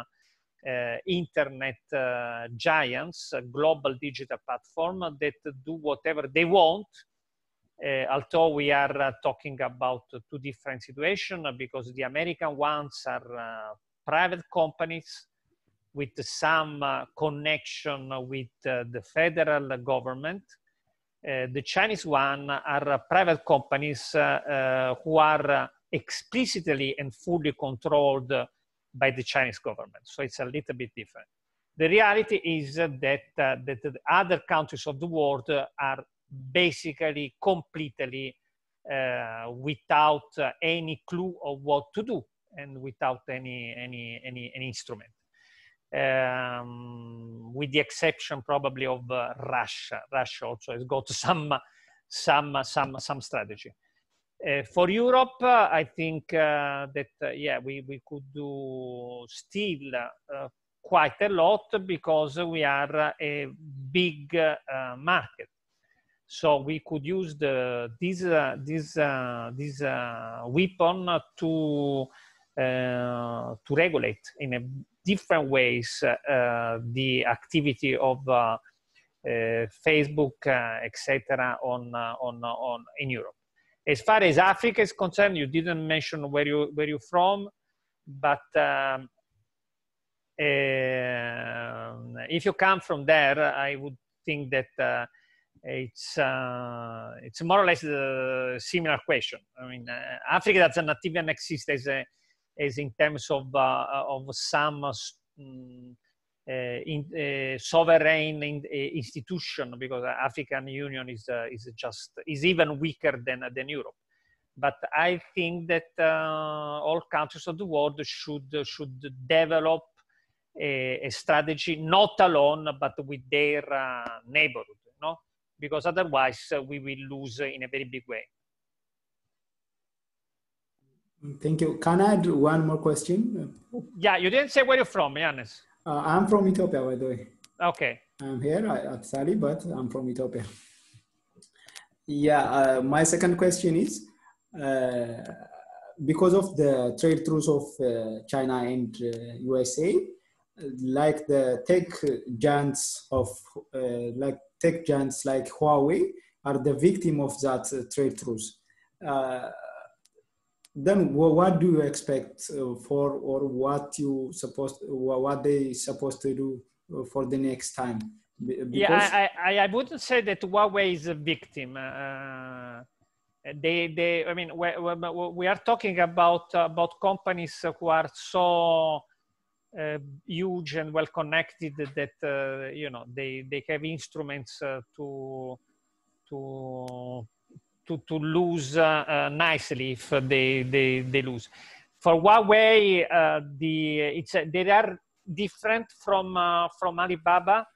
Eh, internet eh, giants, global digital platform that do whatever they want uh, although we are uh, talking about two different situations because the American ones are uh, private companies with some connection with the federal government. the Chinese one are private companies who are explicitly and fully controlled by the Chinese government. So it's a little bit different. The reality is that, uh, that the other countries of the world are basically completely uh, without uh, any clue of what to do and without any any any, any instrument um, with the exception probably of uh, russia russia also has got some some some some strategy Eh, for Europe, uh, I think uh, that, yeah, we, we could do still eh, quite a lot because we are a big market. So we could use the, this, this, this weapon to, to regulate in different ways the activity of Facebook, etc., on, on, on, in Europe. As far as Africa is concerned, you didn't mention where you where you're from, but um, uh, if you come from there, I would think that uh, it's uh, it's more or less a similar question. I mean, uh, Africa doesn't even exist as a, as in terms of uh, of some um, Eh, in, eh, sovereign in, eh, institution because African Union is, is just, is even weaker than, than Europe. But I think that uh, all countries of the world should, should develop a, a strategy, not alone, but with their uh, neighborhood, no? because otherwise uh, we will lose in a very big way. Thank you. Can I add one more question? Yeah, you didn't say where you're from, Yanis. Uh, I'm from Ethiopia, by the way. Okay. I'm here at Sali, but I'm from Ethiopia. Yeah, uh, my second question is uh, because of the trade rules of uh, China and USA, uh, like the tech giants of uh, like tech giants like Huawei are the victim of that trade truce then what do you expect uh, for or what you supposed what they supposed to do uh, for the next time because yeah I, I, I wouldn't say that huawei is a victim uh, uh they they i mean we, we are talking about about companies who are so uh, huge and well connected that uh, you know they they have instruments to to to, to lose uh, uh, nicely if they, they, they lose. For Huawei, uh, the, it's, they are different from, from Alibaba.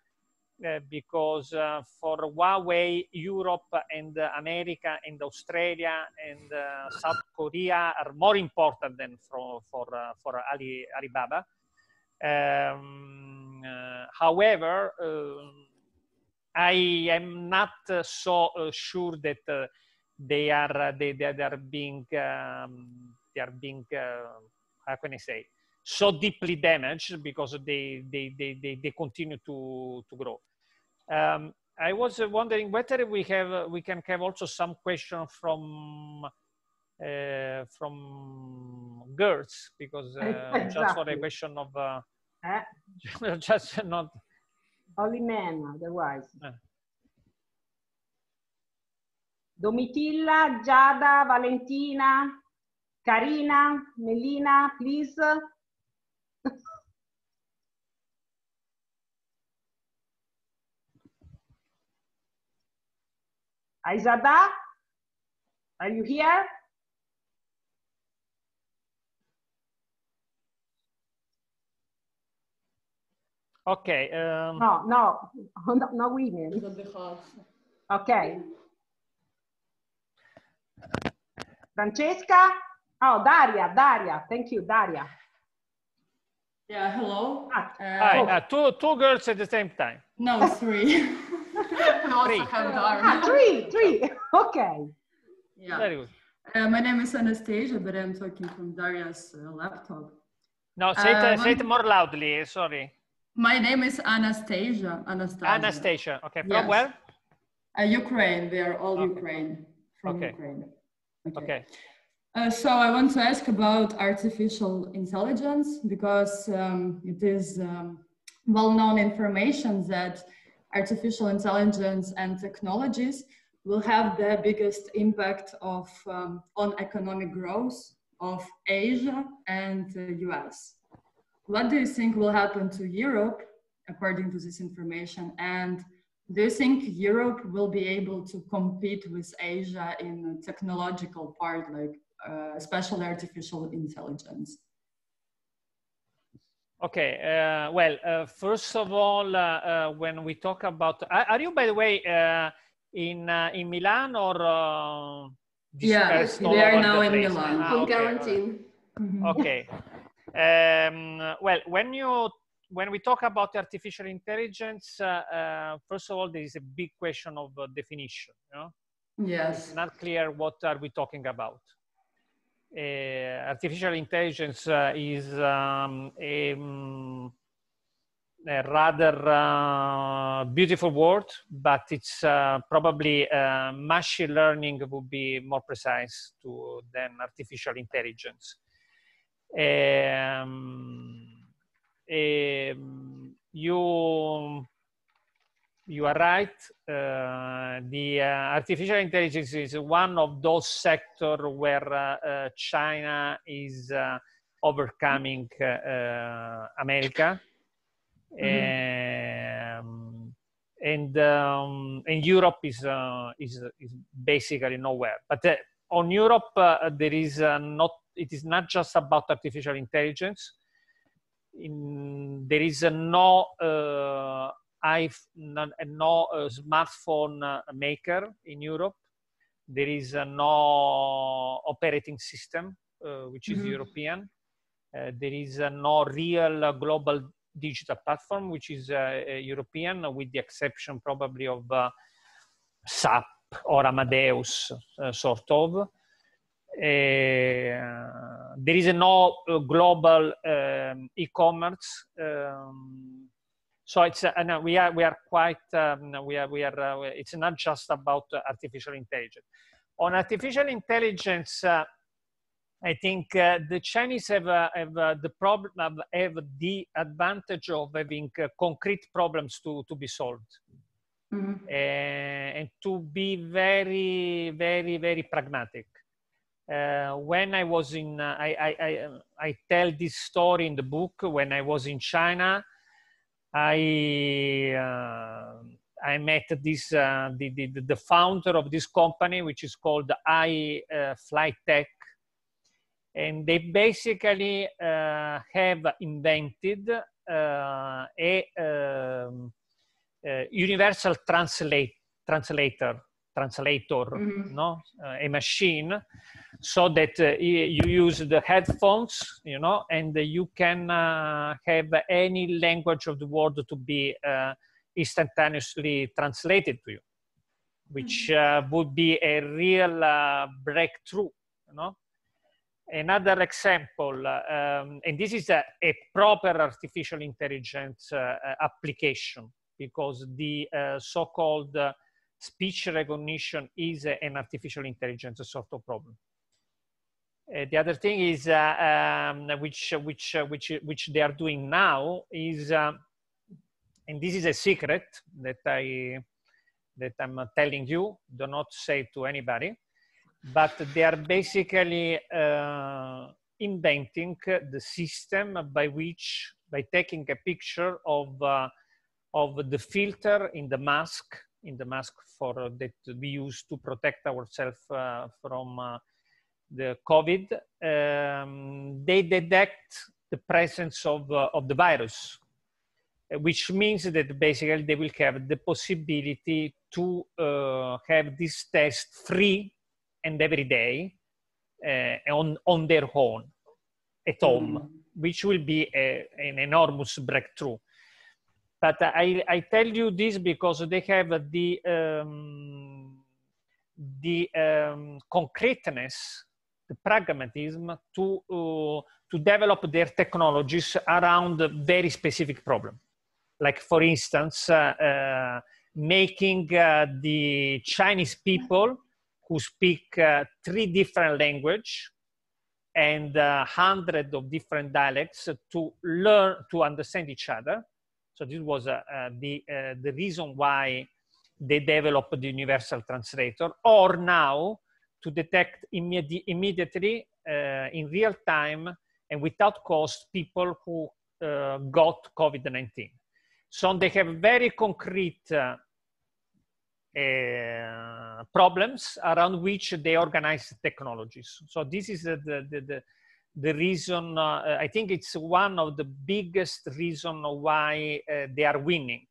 Uh, because uh, for Huawei, Europe and uh, America and Australia and South Korea are more important than for, for, for Ali, Alibaba. Um, however, um, I am not so sure that they are uh, they, they, they are being um, they are being uh, how can I say so deeply damaged because they they they they, they continue to to grow. Um, I was uh, wondering whether we have uh, we can have also some question from uh, from girls because uh, exactly. just for the question of uh, eh? just not only men otherwise. Domitilla, Giada, Valentina, Carina, Melina, please. Aizada, are you here? Okay. Um... No, no, no, no women. Okay. Francesca? Oh, Daria, Daria. Thank you, Daria. Yeah, hello. Uh, Hi, oh. uh, two, two girls at the same time. No, three. three. Ah, three, three. Okay. Yeah. Very good. Uh, my name is Anastasia, but I'm talking from Daria's uh, laptop. No, say it, uh, um, say it more loudly. Uh, sorry. My name is Anastasia. Anastasia. Anastasia. Okay. From yes. where? Ukraine. We are all okay. Ukraine from okay. Ukraine. Okay. okay. Uh, so I want to ask about artificial intelligence because um, it is um, well-known information that artificial intelligence and technologies will have the biggest impact of um, on economic growth of Asia and US. What do you think will happen to Europe according to this information and do you think Europe will be able to compete with Asia in the technological part, like uh, especially artificial intelligence? Okay, uh, well, uh, first of all, uh, uh when we talk about, are you, by the way, uh, in uh, in Milan or? yeah, we are now in Milan. Ah, okay. quarantine. Mm-hmm. Okay. Mm -hmm. okay. Um, well, when you when we talk about artificial intelligence, uh, uh, first of all, there is a big question of uh, definition. You know? Yes. It's not clear what are we talking about. artificial intelligence is um, a, mm, a rather uh, beautiful word, but it's uh, probably uh, machine learning would be more precise to, than artificial intelligence. Um, you you are right. Uh, the uh, artificial intelligence is one of those sectors where uh, uh, China is uh, overcoming uh, America. Mm-hmm. Um, and um, and Europe is, is is basically nowhere. But on Europe, there is not. It is not just about artificial intelligence in, there is no uh, no, no uh, smartphone uh, maker in Europe. There is no operating system uh, which is mm -hmm. European. Uh, there is no real global digital platform which is European, with the exception probably of SAP or Amadeus, sort of. Eh, there is no uh, global um, e-commerce. Um, so it's uh, no, uh, we are we are quite um, we are we are uh, it's not just about uh, artificial intelligence. On artificial intelligence, uh, I think the Chinese have have the problem have, have, the advantage of having concrete problems to to be solved. Mm -hmm. and to be very, very, very pragmatic uh, when I was in, uh, I, I, I, um, I, tell this story in the book. When I was in China, I, uh, I met this, uh, the, the, the founder of this company, which is called I uh, Flight Tech. And they basically uh, have invented a um, universal translate, translator translator, mm-hmm. no, uh, a machine, so that uh, you use the headphones, you know, and you can uh, have any language of the world to be instantaneously translated to you, which mm-hmm. would be a real breakthrough, you know another example, um, and this is a, a proper artificial intelligence uh, application because the uh, so-called speech recognition is an artificial intelligence sort of problem. Uh, the other thing is, uh, um, which, which, uh, which, which they are doing now is, uh, and this is a secret that, I, that I'm telling you, do not say to anybody, but they are basically uh, inventing the system by which, by taking a picture of, uh, of the filter in the mask in the mask for uh, that we use to protect ourselves uh, from uh, the COVID. Um, they detect the presence of, of the virus, which means that basically they will have the possibility to uh, have this test free and every day uh, on, on their own at home, mm. which will be a, an enormous breakthrough. But I, I tell you this because they have the um, the um, concreteness, the pragmatism to uh, to develop their technologies around a very specific problem. Like for instance, uh, uh, making uh, the Chinese people who speak uh, three different language and uh, hundreds of different dialects to learn to understand each other so this was uh, uh, the, uh, the reason why they developed the universal translator or now to detect immedi immediately in real time and without cost people who got COVID-19. So they have very concrete uh, problems around which they organize technologies. So this is the, the, the, the reason uh, i think it's one of the biggest reason why uh, they are winning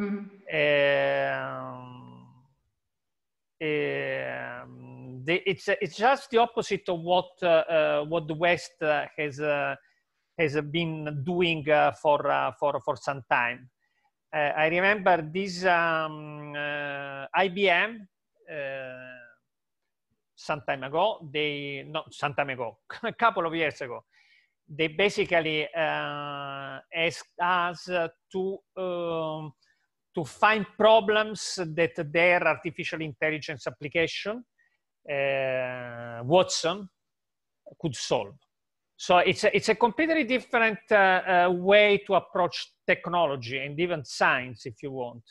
mm-hmm. um, um, it's it's just the opposite of what uh, uh what the west uh, has uh, has been doing for for for some time i remember this um, ibm some time ago, they, not some time ago, a couple of years ago, they basically uh, eh, asked us to, ehm, to find problems that their artificial intelligence application, uh, Watson, could solve. So it's a, it's a completely different uh, way to approach technology and even science, if you want.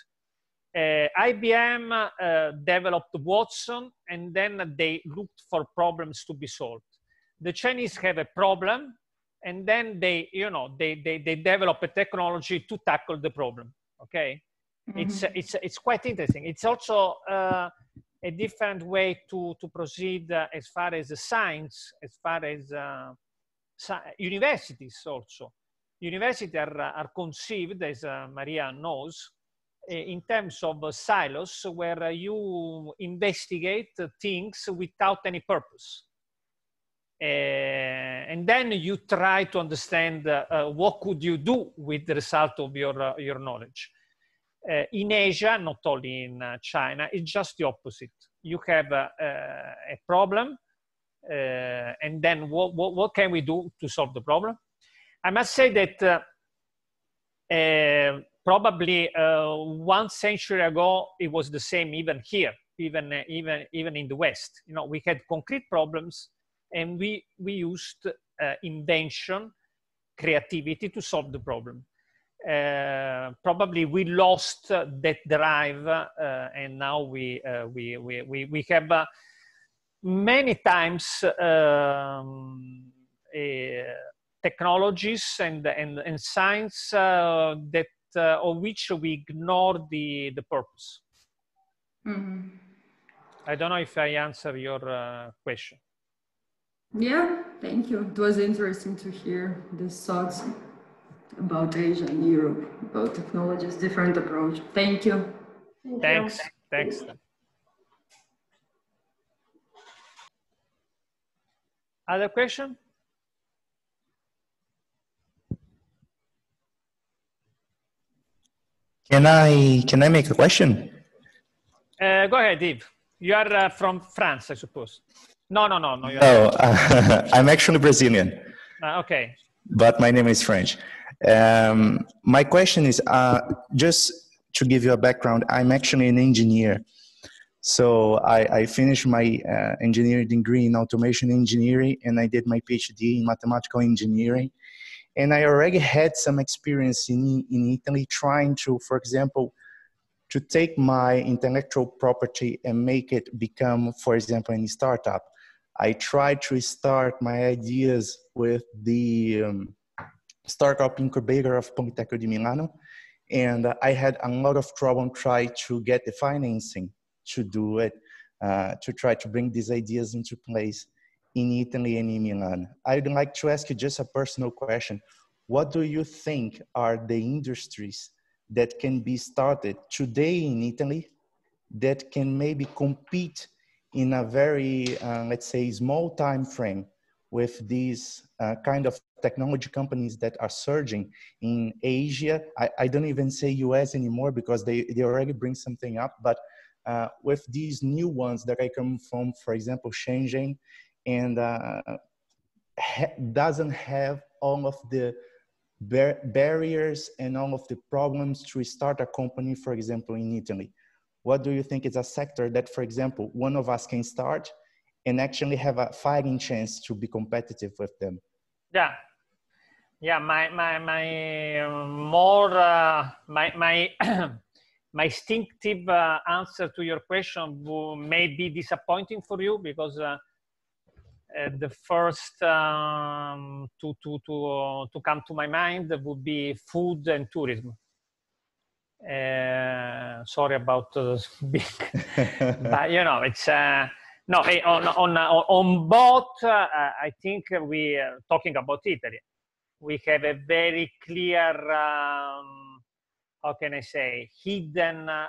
Uh, IBM uh, developed Watson and then they looked for problems to be solved. The Chinese have a problem and then they, you know, they, they, they develop a technology to tackle the problem. Okay. Mm-hmm. It's, it's, it's quite interesting. It's also uh, a different way to, to proceed uh, as far as science, as far as uh, universities also. Universities are, are conceived, as uh, Maria knows, Eh, in terms of silos where you investigate things without any purpose. Eh, and then you try to understand eh, what could you do with the result of your, your knowledge. in Asia, not only in China, it's just the opposite. You have a, a problem, and then what, what, what, can we do to solve the problem? I must say that uh, probably uh, one century ago it was the same even here even uh, even even in the west you know we had concrete problems and we we used uh, invention creativity to solve the problem uh, probably we lost uh, that drive uh, and now we, we we we we have many times um, technologies and and, and science that uh, which we ignore the, the purpose. Mm-hmm. I don't know if I answer your uh, question. Yeah, thank you. It was interesting to hear these thoughts about Asia and Europe, about technologies, different approach. Thank you. Thanks. Thanks. Other question? Can I can I make a question? Uh, go ahead, Yves. You are uh, from France, I suppose. No, no, no, no. Oh, no, uh, I'm actually Brazilian. Ah, okay. But my name is French. Um, my question is uh, just to give you a background. I'm actually an engineer, so I, I finished my uh, engineering degree in automation engineering, and I did my PhD in mathematical engineering and I already had some experience in, in Italy trying to, for example, to take my intellectual property and make it become, for example, a startup. I tried to start my ideas with the um, startup incubator of Politecnico di Milano, and I had a lot of trouble trying to get the financing to do it, uh, to try to bring these ideas into place in Italy and in Milan. I'd like to ask you just a personal question. What do you think are the industries that can be started today in Italy that can maybe compete in a very, uh, let's say, small time frame with these uh, kind of technology companies that are surging in Asia. I, I, don't even say US anymore because they, they already bring something up, but uh, with these new ones that I come from, for example, Shenzhen and uh, ha doesn't have all of the bar barriers and all of the problems to start a company, for example, in Italy? What do you think is a sector that, for example, one of us can start and actually have a fighting chance to be competitive with them? Yeah, yeah my my my more uh, my my my instinctive uh, answer to your question may be disappointing for you because uh, uh, the first um, to, to, to, to come to my mind would be food and tourism. Uh, sorry about uh, big, but you know, it's no, on, on, on both, uh, I think we are talking about Italy. We have a very clear, um, how can I say, hidden uh,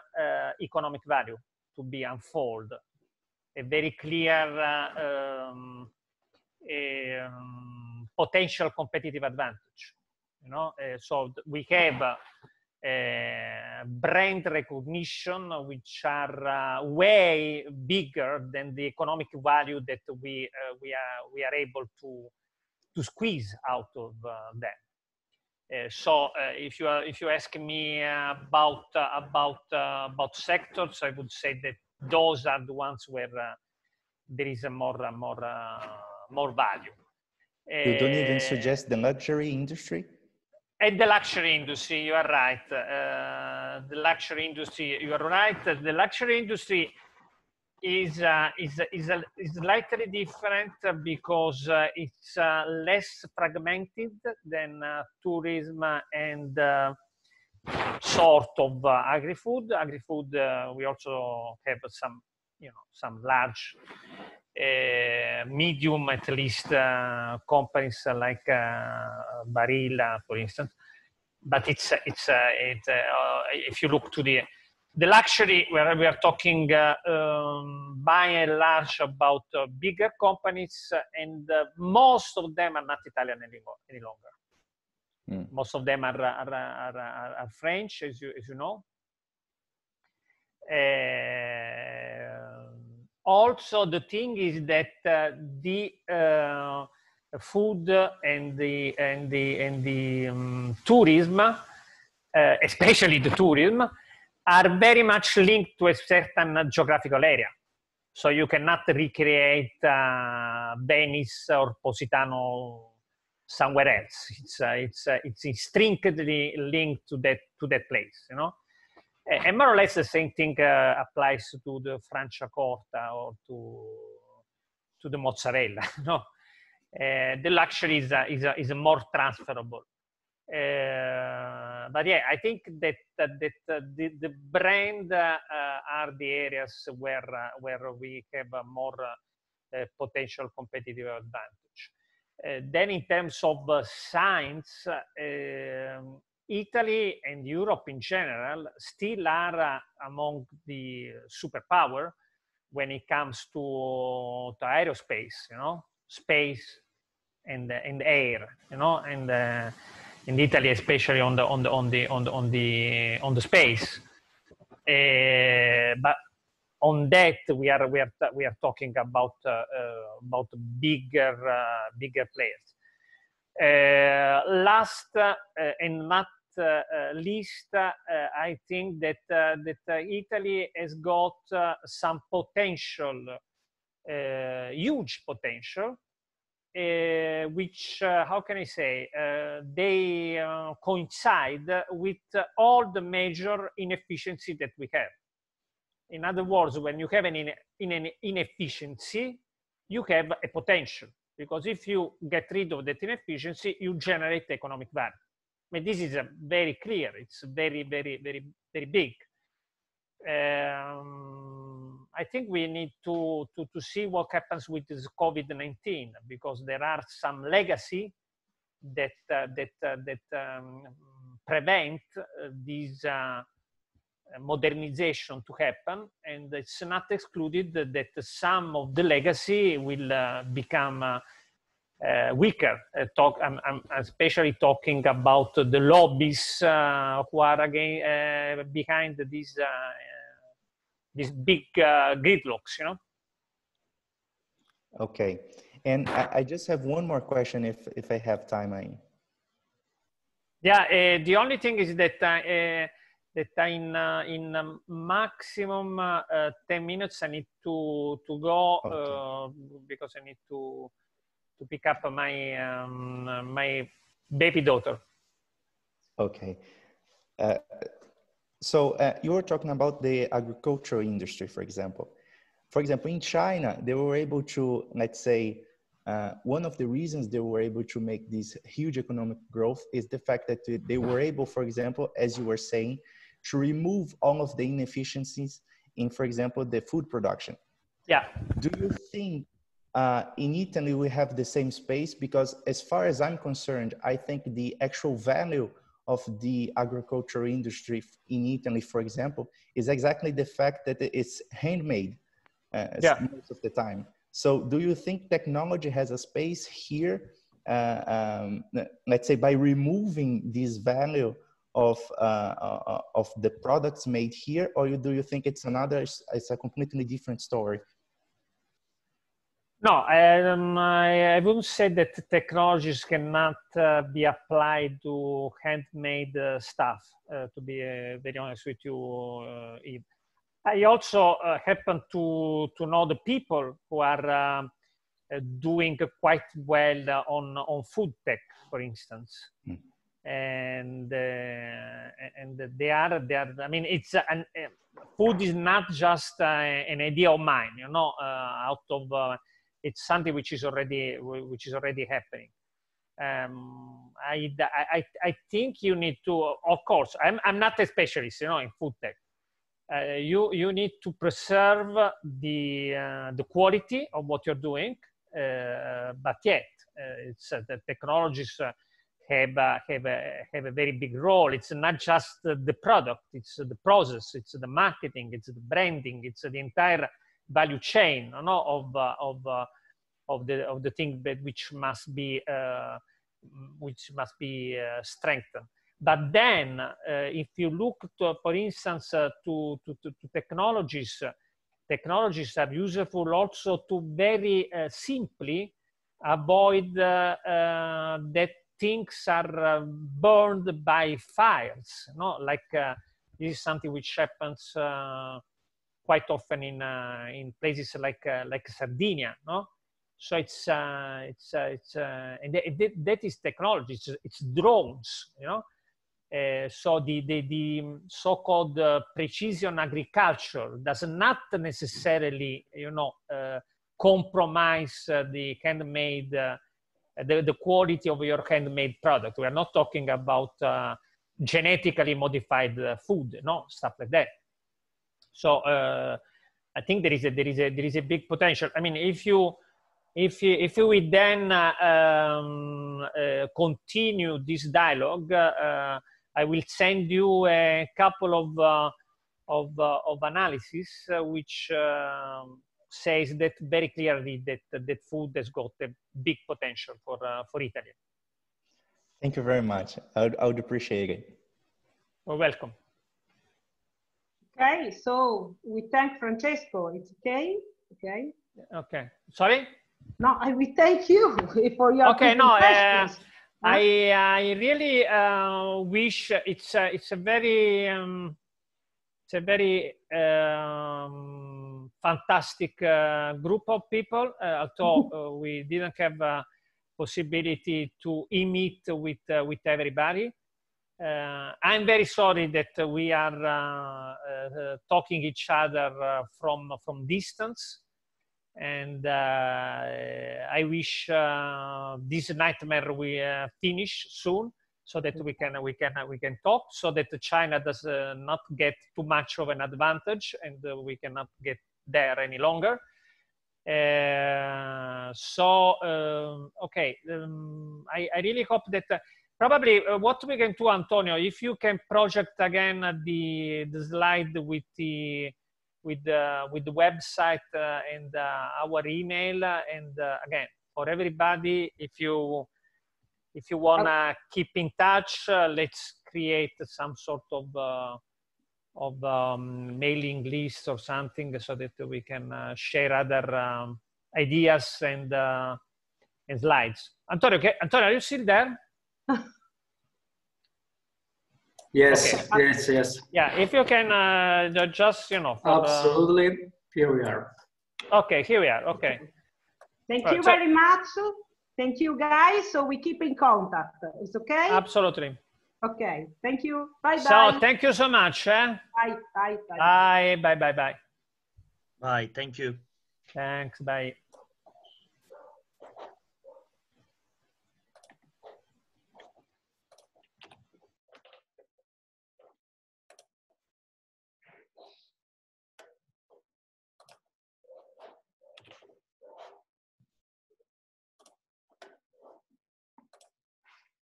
economic value to be unfolded. A very clear uh, um, um, potential competitive advantage. You know, uh, so we have uh, brand recognition which are uh, way bigger than the economic value that we eh, we are we are able to to squeeze out of uh, them. Uh, so uh, if you are, if you ask me uh, about about uh, about sectors, I would say that those are the ones where uh, there is a more more more value. You don't even eh, suggest the luxury industry? At eh, the luxury industry, you are right. Uh, the luxury industry, you are right. The luxury industry is uh, is is, uh, is slightly different because it's less fragmented than tourism and sort of agri-food. Agri-food, we also have some you know some large Eh, medium at least uh, companies like uh, Barilla, for instance. But it's it's uh, it, if you look to the the luxury where we are talking uh, um, by and large about uh, bigger companies and uh, most of them are not italian anymore any longer mm. most of them are, are, are, are, french as you, as you know eh, also the thing is that uh, the uh, food and the and the and the um, tourism uh, especially the tourism are very much linked to a certain geographical area so you cannot recreate uh, venice or positano somewhere else it's uh, it's uh, it's intrinsically linked to that to that place you know and eh, eh, more or less the same thing uh, applies to the Franciacorta or to, to the mozzarella. no, uh, the luxury is, a, is, a, is a more transferable. Uh, but yeah, I think that that, that uh, the, the, brand uh, are the areas where uh, where we have a more potential competitive advantage. then, in terms of science, Italy and Europe in general still are uh, among the superpower when it comes to, to aerospace, you know, space and and air, you know, and uh, in Italy especially on the on the on the on the on the, on the space. Uh, but on that we are we are we are talking about uh, uh about bigger uh, bigger players. Uh, last uh, and not uh, uh, list, uh, I think that, that Italy has got some potential, huge potential, uh, which, uh, how can I say, uh, they coincide with all the major inefficiency that we have. In other words, when you have an, in an inefficiency, you have a potential, because if you get rid of that inefficiency, you generate economic value this is uh, very clear. It's very, very, very, very big. Um, I think we need to, to, to see what happens with this COVID-19 because there are some legacy that, uh, that, uh, that um, prevent uh, this uh, modernization to happen and it's not excluded that, that some of the legacy will uh, become uh, uh, weaker, uh, talk, I'm, I'm, especially talking about the lobbies uh, who are again uh, behind these uh, these big uh, gridlocks, you know. Okay, and I, I, just have one more question, if if I have time, I. Yeah, the only thing is that that in in um, maximum ten minutes I need to to go okay. because I need to to pick up my um, my baby daughter. Okay. Uh, so uh, you were talking about the agricultural industry, for example. For example, in China, they were able to, let's say, uh, one of the reasons they were able to make this huge economic growth is the fact that they were able, for example, as you were saying, to remove all of the inefficiencies in, for example, the food production. Yeah. Do you think uh, in Italy, we have the same space because as far as I'm concerned, I think the actual value of the agriculture industry in Italy, for example, is exactly the fact that it's handmade uh, yeah. most of the time. So, do you think technology has a space here? Uh, um, let's say by removing this value of uh, uh of the products made here, or do you think it's another? It's a completely different story no, um, I, I, wouldn't say that technologies cannot uh, be applied to handmade uh, stuff, uh, to be uh, very honest with you, Eve. Uh, I also uh, happen to, to know the people who are doing quite well on, on food tech, for instance. Mm. And, and they are, they are, I mean, it's an, food is not just an idea of mine, you know, out of it's something which is already which is already happening um, I, I, I think you need to of course I'm, I'm not a specialist you know in food tech uh, you you need to preserve the uh, the quality of what you're doing uh, but yet uh, it's uh, the technologies uh, have have a, have a very big role it's not just the product it's the process it's the marketing it's the branding it's the entire value chain no, of, uh, of, uh, of, the, of the thing that which must be, uh, which must be strengthened. But then, if you look, to, for instance, to, to, to, technologies, technologies are useful also to very simply avoid uh, uh, that things are uh, burned by fires. No, like this is something which happens quite often in uh, in places like uh, like Sardinia, no? So it's uh, it's it's and that is technology. It's, it's drones, you know. Uh, so the, the, the so-called uh, precision agriculture does not necessarily, you know, uh, compromise the handmade, the, the quality of your handmade product. We are not talking about genetically modified food, no, stuff like that. So uh, I think there is a there is a there is a big potential. I mean, if you if you, if you then uh, um, uh, continue this dialogue, uh, uh, I will send you a couple of uh, of of analysis which um, says that very clearly that that food has got a big potential for for Italy. Thank you very much. I would, I would appreciate it. You're welcome. Okay, so we thank Francesco. It's okay? Okay. Okay. Sorry? No, I will thank you for your Okay, no. Uh, I I really uh, wish uh, it's a, uh, it's a very um, it's a very um, fantastic uh, group of people. Uh, although we didn't have a possibility to meet with with everybody, uh, I'm very sorry that we are uh, uh, talking each other uh, from, from distance. And I wish this nightmare we finish soon so that we can we can we can talk so that China does uh, not get too much of an advantage and uh, we cannot get there any longer. Uh, so um, okay, um, I, I really hope that Probably uh, what we can do, Antonio, if you can project again the, the slide with the with the with the website uh, and uh, our email, uh, and again for everybody, if you if you wanna keep in touch, let's create some sort of of um, mailing list or something so that we can uh, share other um, ideas and, uh, and slides. Antonio, okay. Antonio, are you still there? yes, okay. yes, yes. Yeah, if you can uh, just, you know. Absolutely. The... Here we are. Okay, here we are. Okay. Thank right, you so... very much. Thank you, guys. So we keep in contact. It's okay? Absolutely. Okay. Thank you. Bye bye. So thank you so much. Eh? Bye, bye. Bye. Bye. Bye. Bye. Bye. Bye. Thank you. Thanks. Bye.